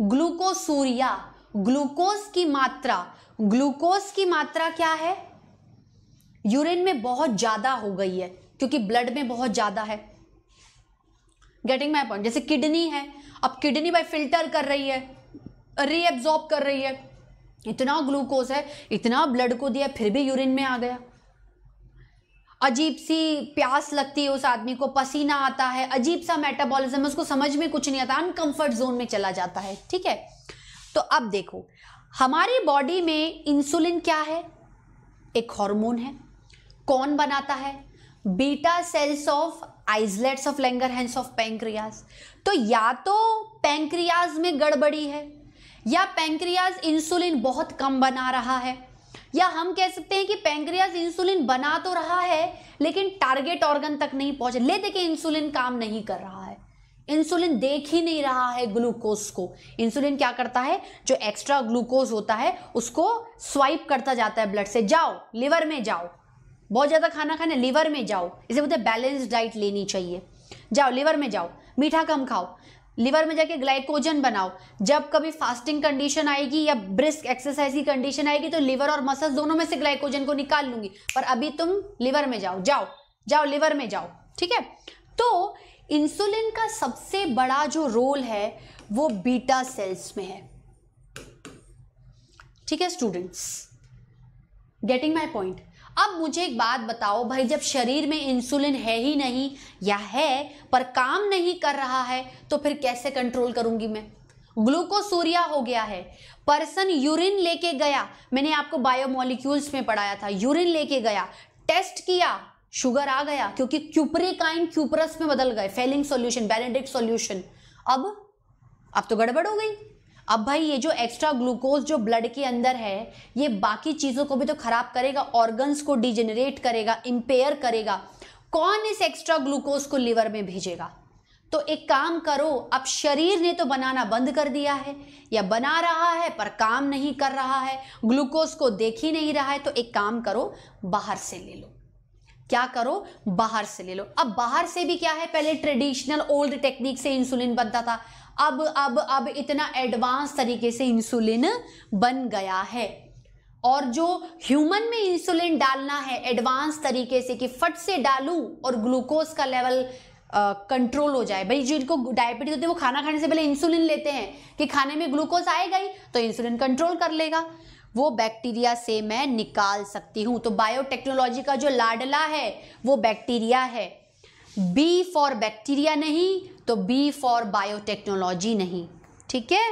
ग्लूकोसूरिया ग्लूकोज की मात्रा ग्लूकोज की मात्रा क्या है यूरिन में बहुत ज़्यादा हो गई है क्योंकि ब्लड में बहुत ज़्यादा है गेटिंग माई पॉइंट जैसे किडनी है अब किडनी बाई फिल्टर कर रही है रीएब्जॉर्ब कर रही है इतना ग्लूकोज है इतना ब्लड को दिया फिर भी यूरिन में आ गया अजीब सी प्यास लगती है उस आदमी को पसीना आता है अजीब सा मेटाबॉलिज्म उसको समझ में कुछ नहीं आता अनकंफर्ट जोन में चला जाता है ठीक है तो अब देखो हमारी बॉडी में इंसुलिन क्या है एक हार्मोन है कौन बनाता है beta cells of islets of hands of pancreas तो या तो पैंक्रियाज में गड़बड़ी है या पैंक्रियाज इंसुलिन बहुत कम बना रहा है या हम कह सकते हैं कि पैंक्रियाज इंसुलिन बना तो रहा है लेकिन टारगेट ऑर्गन तक नहीं पहुंच ले देखिए इंसुलिन काम नहीं कर रहा है इंसुलिन देख ही नहीं रहा है ग्लूकोज को इंसुलिन क्या करता है जो एक्स्ट्रा ग्लूकोज होता है उसको स्वाइप करता जाता है ब्लड से जाओ लिवर में जाओ बहुत ज़्यादा खाना खाना लीवर में जाओ इसे बोलते हैं बैलेंस डाइट लेनी चाहिए जाओ लीवर में जाओ मीठा कम खाओ लीवर में जाके ग्लाइकोजन बनाओ जब कभी फास्टिंग कंडीशन आएगी या ब्रिस्क एक्सरसाइज की कंडीशन आएगी तो लीवर और मसल्स दोनों में से ग्लाइकोजन को निकाल लूंगी पर अभी तुम लीवर में जाओ जाओ जाओ लीवर में जाओ ठीक है तो इंसुलिन का सबसे बड़ा जो रोल है वो बीटा सेल्स में है ठीक है स्टूडेंट्स गेटिंग माई पॉइंट अब मुझे एक बात बताओ भाई जब शरीर में इंसुलिन है ही नहीं या है पर काम नहीं कर रहा है तो फिर कैसे कंट्रोल करूंगी मैं ग्लूकोसूरिया हो गया है पर्सन यूरिन लेके गया मैंने आपको बायोमोलिक्यूल्स में पढ़ाया था यूरिन लेके गया टेस्ट किया शुगर आ गया क्योंकि क्यूपरिकाइन क्यूपरस में बदल गए फेलिंग सॉल्यूशन बेनेडिक्ट सॉल्यूशन अब अब तो गड़बड़ हो गई अब भाई ये जो एक्स्ट्रा ग्लूकोज जो ब्लड के अंदर है ये बाकी चीज़ों को भी तो ख़राब करेगा ऑर्गन्स को डिजेनरेट करेगा इम्पेयर करेगा कौन इस एक्स्ट्रा ग्लूकोज को लीवर में भेजेगा तो एक काम करो अब शरीर ने तो बनाना बंद कर दिया है या बना रहा है पर काम नहीं कर रहा है ग्लूकोज को देख ही नहीं रहा है तो एक काम करो बाहर से ले लो क्या करो बाहर से ले लो अब बाहर से भी क्या है पहले ट्रेडिशनल ओल्ड टेक्निक से इंसुलिन बनता था अब अब अब इतना एडवांस तरीके से इंसुलिन बन गया है और जो ह्यूमन में इंसुलिन डालना है एडवांस तरीके से कि फट से डालूं और ग्लूकोज का लेवल कंट्रोल uh, हो जाए भाई जिनको डायबिटीज होती है वो खाना खाने से पहले इंसुलिन लेते हैं कि खाने में ग्लूकोज आएगा ही तो इंसुलिन कंट्रोल कर लेगा वो बैक्टीरिया से मैं निकाल सकती हूँ तो बायोटेक्नोलॉजी का जो लाडला है वो बैक्टीरिया है बी फॉर बैक्टीरिया नहीं तो बी फॉर बायोटेक्नोलॉजी नहीं ठीक है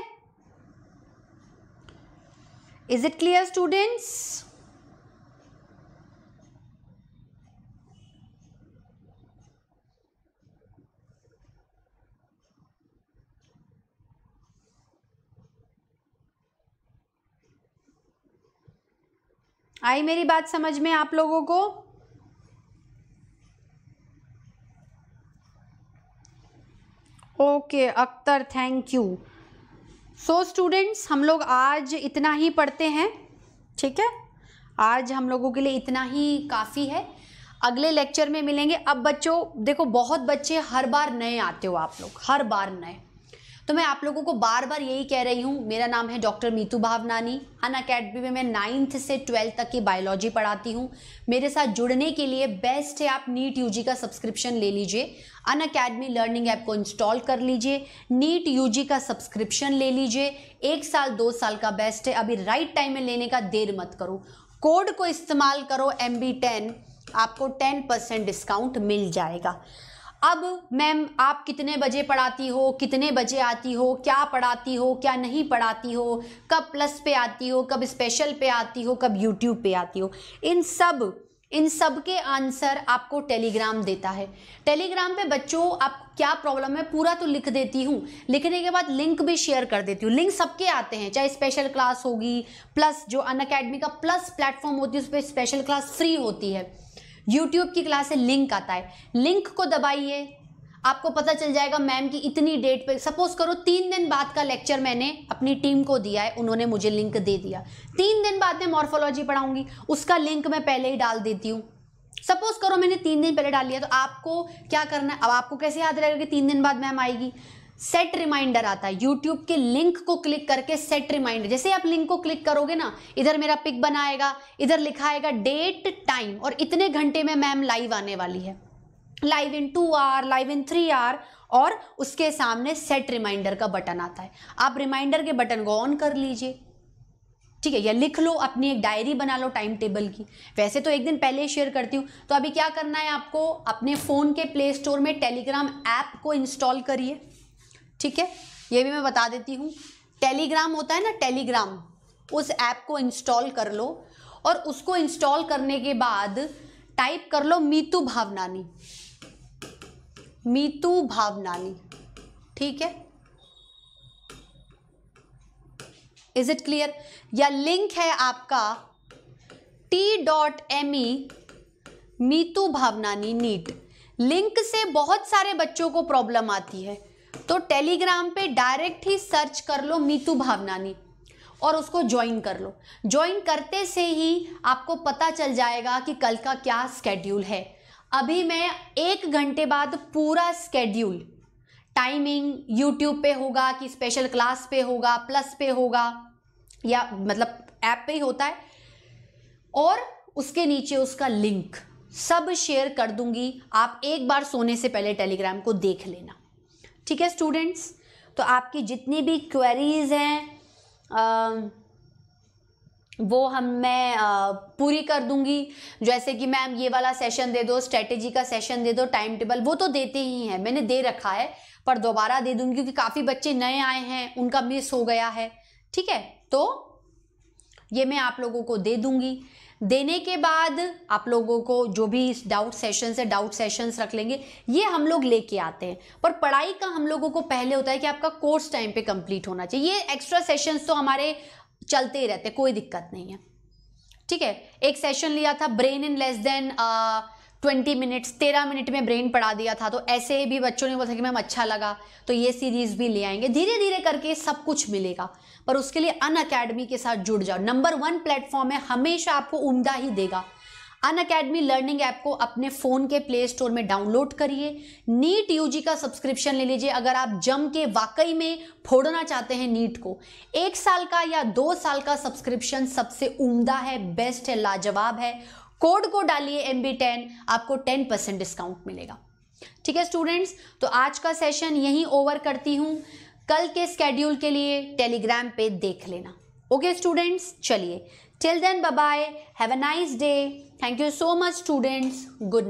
इज इट क्लियर स्टूडेंट्स आई मेरी बात समझ में आप लोगों को okay Akhtar thank you so students हम लोग आज इतना ही पढ़ते हैं ठीक है आज हम लोगों के लिए इतना ही काफ़ी है अगले लेक्चर में मिलेंगे अब बच्चों देखो बहुत बच्चे हर बार नए आते हो आप लोग हर बार नए तो मैं आप लोगों को बार बार यही कह रही हूँ मेरा नाम है doctor Meetu Bhavnani Unacademy में मैं नाइन्थ से ट्वेल्थ तक की बायोलॉजी पढ़ाती हूँ मेरे साथ जुड़ने के लिए बेस्ट है आप नीट यू का सब्सक्रिप्शन ले लीजिए अन अकेडमी लर्निंग ऐप को इंस्टॉल कर लीजिए नीट यू का सब्सक्रिप्शन ले लीजिए एक साल दो साल का बेस्ट है अभी राइट टाइम में लेने का देर मत करो कोड को इस्तेमाल करो एम बी टेन आपको टेन परसेंट डिस्काउंट मिल जाएगा अब मैम आप कितने बजे पढ़ाती हो कितने बजे आती हो क्या पढ़ाती हो क्या नहीं पढ़ाती हो कब प्लस पे आती हो कब स्पेशल पे आती हो कब यूट्यूब पे आती हो इन सब इन सब के आंसर आपको टेलीग्राम देता है टेलीग्राम पे बच्चों आप क्या प्रॉब्लम है पूरा तो लिख देती हूँ लिखने के बाद लिंक भी शेयर कर देती हूँ लिंक सबके आते हैं चाहे स्पेशल क्लास होगी प्लस जो अन अकेडमी का प्लस प्लेटफॉर्म होती है उस पर स्पेशल क्लास फ्री होती है यूट्यूब की क्लास से लिंक आता है लिंक को दबाइए आपको पता चल जाएगा मैम की इतनी डेट पे सपोज करो तीन दिन बाद का लेक्चर मैंने अपनी टीम को दिया है उन्होंने मुझे लिंक दे दिया तीन दिन बाद में मॉर्फोलॉजी पढ़ाऊंगी उसका लिंक मैं पहले ही डाल देती हूँ सपोज करो मैंने तीन दिन पहले डाल लिया तो आपको क्या करना है अब आपको कैसे याद रहेगा कि तीन दिन बाद मैम आएगी सेट रिमाइंडर आता है यूट्यूब के लिंक को क्लिक करके सेट रिमाइंडर जैसे आप लिंक को क्लिक करोगे ना इधर मेरा पिक बनाएगा इधर लिखाएगा डेट टाइम और इतने घंटे में मैम लाइव आने वाली है live in two hour live in three hour और उसके सामने सेट रिमाइंडर का बटन आता है आप रिमाइंडर के बटन को ऑन कर लीजिए ठीक है या लिख लो अपनी एक डायरी बना लो टाइम टेबल की वैसे तो एक दिन पहले ही शेयर करती हूँ तो अभी क्या करना है आपको अपने फ़ोन के प्ले स्टोर में टेलीग्राम ऐप को इंस्टॉल करिए ठीक है ये भी मैं बता देती हूँ टेलीग्राम होता है ना टेलीग्राम उस ऐप को इंस्टॉल कर लो और उसको इंस्टॉल करने के बाद टाइप कर लो मीतू भावनानी मीतू भावनानी ठीक है इज इट क्लियर या लिंक है आपका T dot M E Meetu Bhavnani NEET link से बहुत सारे बच्चों को प्रॉब्लम आती है तो टेलीग्राम पे डायरेक्ट ही सर्च कर लो मीतू भावनानी और उसको ज्वाइन कर लो ज्वाइन करते से ही आपको पता चल जाएगा कि कल का क्या स्केड्यूल है अभी मैं एक घंटे बाद पूरा स्केड्यूल टाइमिंग यूट्यूब पे होगा कि स्पेशल क्लास पे होगा प्लस पे होगा या मतलब ऐप पे ही होता है और उसके नीचे उसका लिंक सब शेयर कर दूंगी आप एक बार सोने से पहले टेलीग्राम को देख लेना ठीक है स्टूडेंट्स तो आपकी जितनी भी क्वेरीज हैं वो हम मैं आ, पूरी कर दूंगी जैसे कि मैम ये वाला सेशन दे दो स्ट्रेटेजी का सेशन दे दो टाइम टेबल वो तो देते ही हैं मैंने दे रखा है पर दोबारा दे दूंगी क्योंकि काफ़ी बच्चे नए आए हैं उनका मिस हो गया है ठीक है तो ये मैं आप लोगों को दे दूंगी देने के बाद आप लोगों को जो भी डाउट सेशन है डाउट सेशंस रख लेंगे ये हम लोग लेके आते हैं पर पढ़ाई का हम लोगों को पहले होता है कि आपका कोर्स टाइम पे कंप्लीट होना चाहिए ये एक्स्ट्रा सेशंस तो हमारे चलते ही रहते कोई दिक्कत नहीं है ठीक है एक सेशन लिया था brain in less than 20 minutes 13 minute में ब्रेन पढ़ा दिया था तो ऐसे भी बच्चों ने बोला था कि मैम अच्छा लगा तो ये सीरीज भी ले आएंगे धीरे धीरे करके सब कुछ मिलेगा पर उसके लिए अन अकेडमी के साथ जुड़ जाओ नंबर वन प्लेटफॉर्म है हमेशा आपको उम्दा ही देगा अन अकेडमी लर्निंग ऐप को अपने फ़ोन के प्ले स्टोर में डाउनलोड करिए नीट यूजी का सब्सक्रिप्शन ले लीजिए अगर आप जम के वाकई में फोड़ना चाहते हैं नीट को एक साल का या दो साल का सब्सक्रिप्शन सबसे उम्दा है बेस्ट है लाजवाब है कोड को डालिए एम बी टेन आपको टेन परसेंट डिस्काउंट मिलेगा ठीक है स्टूडेंट्स तो आज का सेशन यहीं ओवर करती हूँ कल के स्केड्यूल के लिए टेलीग्राम पे देख लेना ओके स्टूडेंट्स चलिए till then bye have a nice day thank you so much students good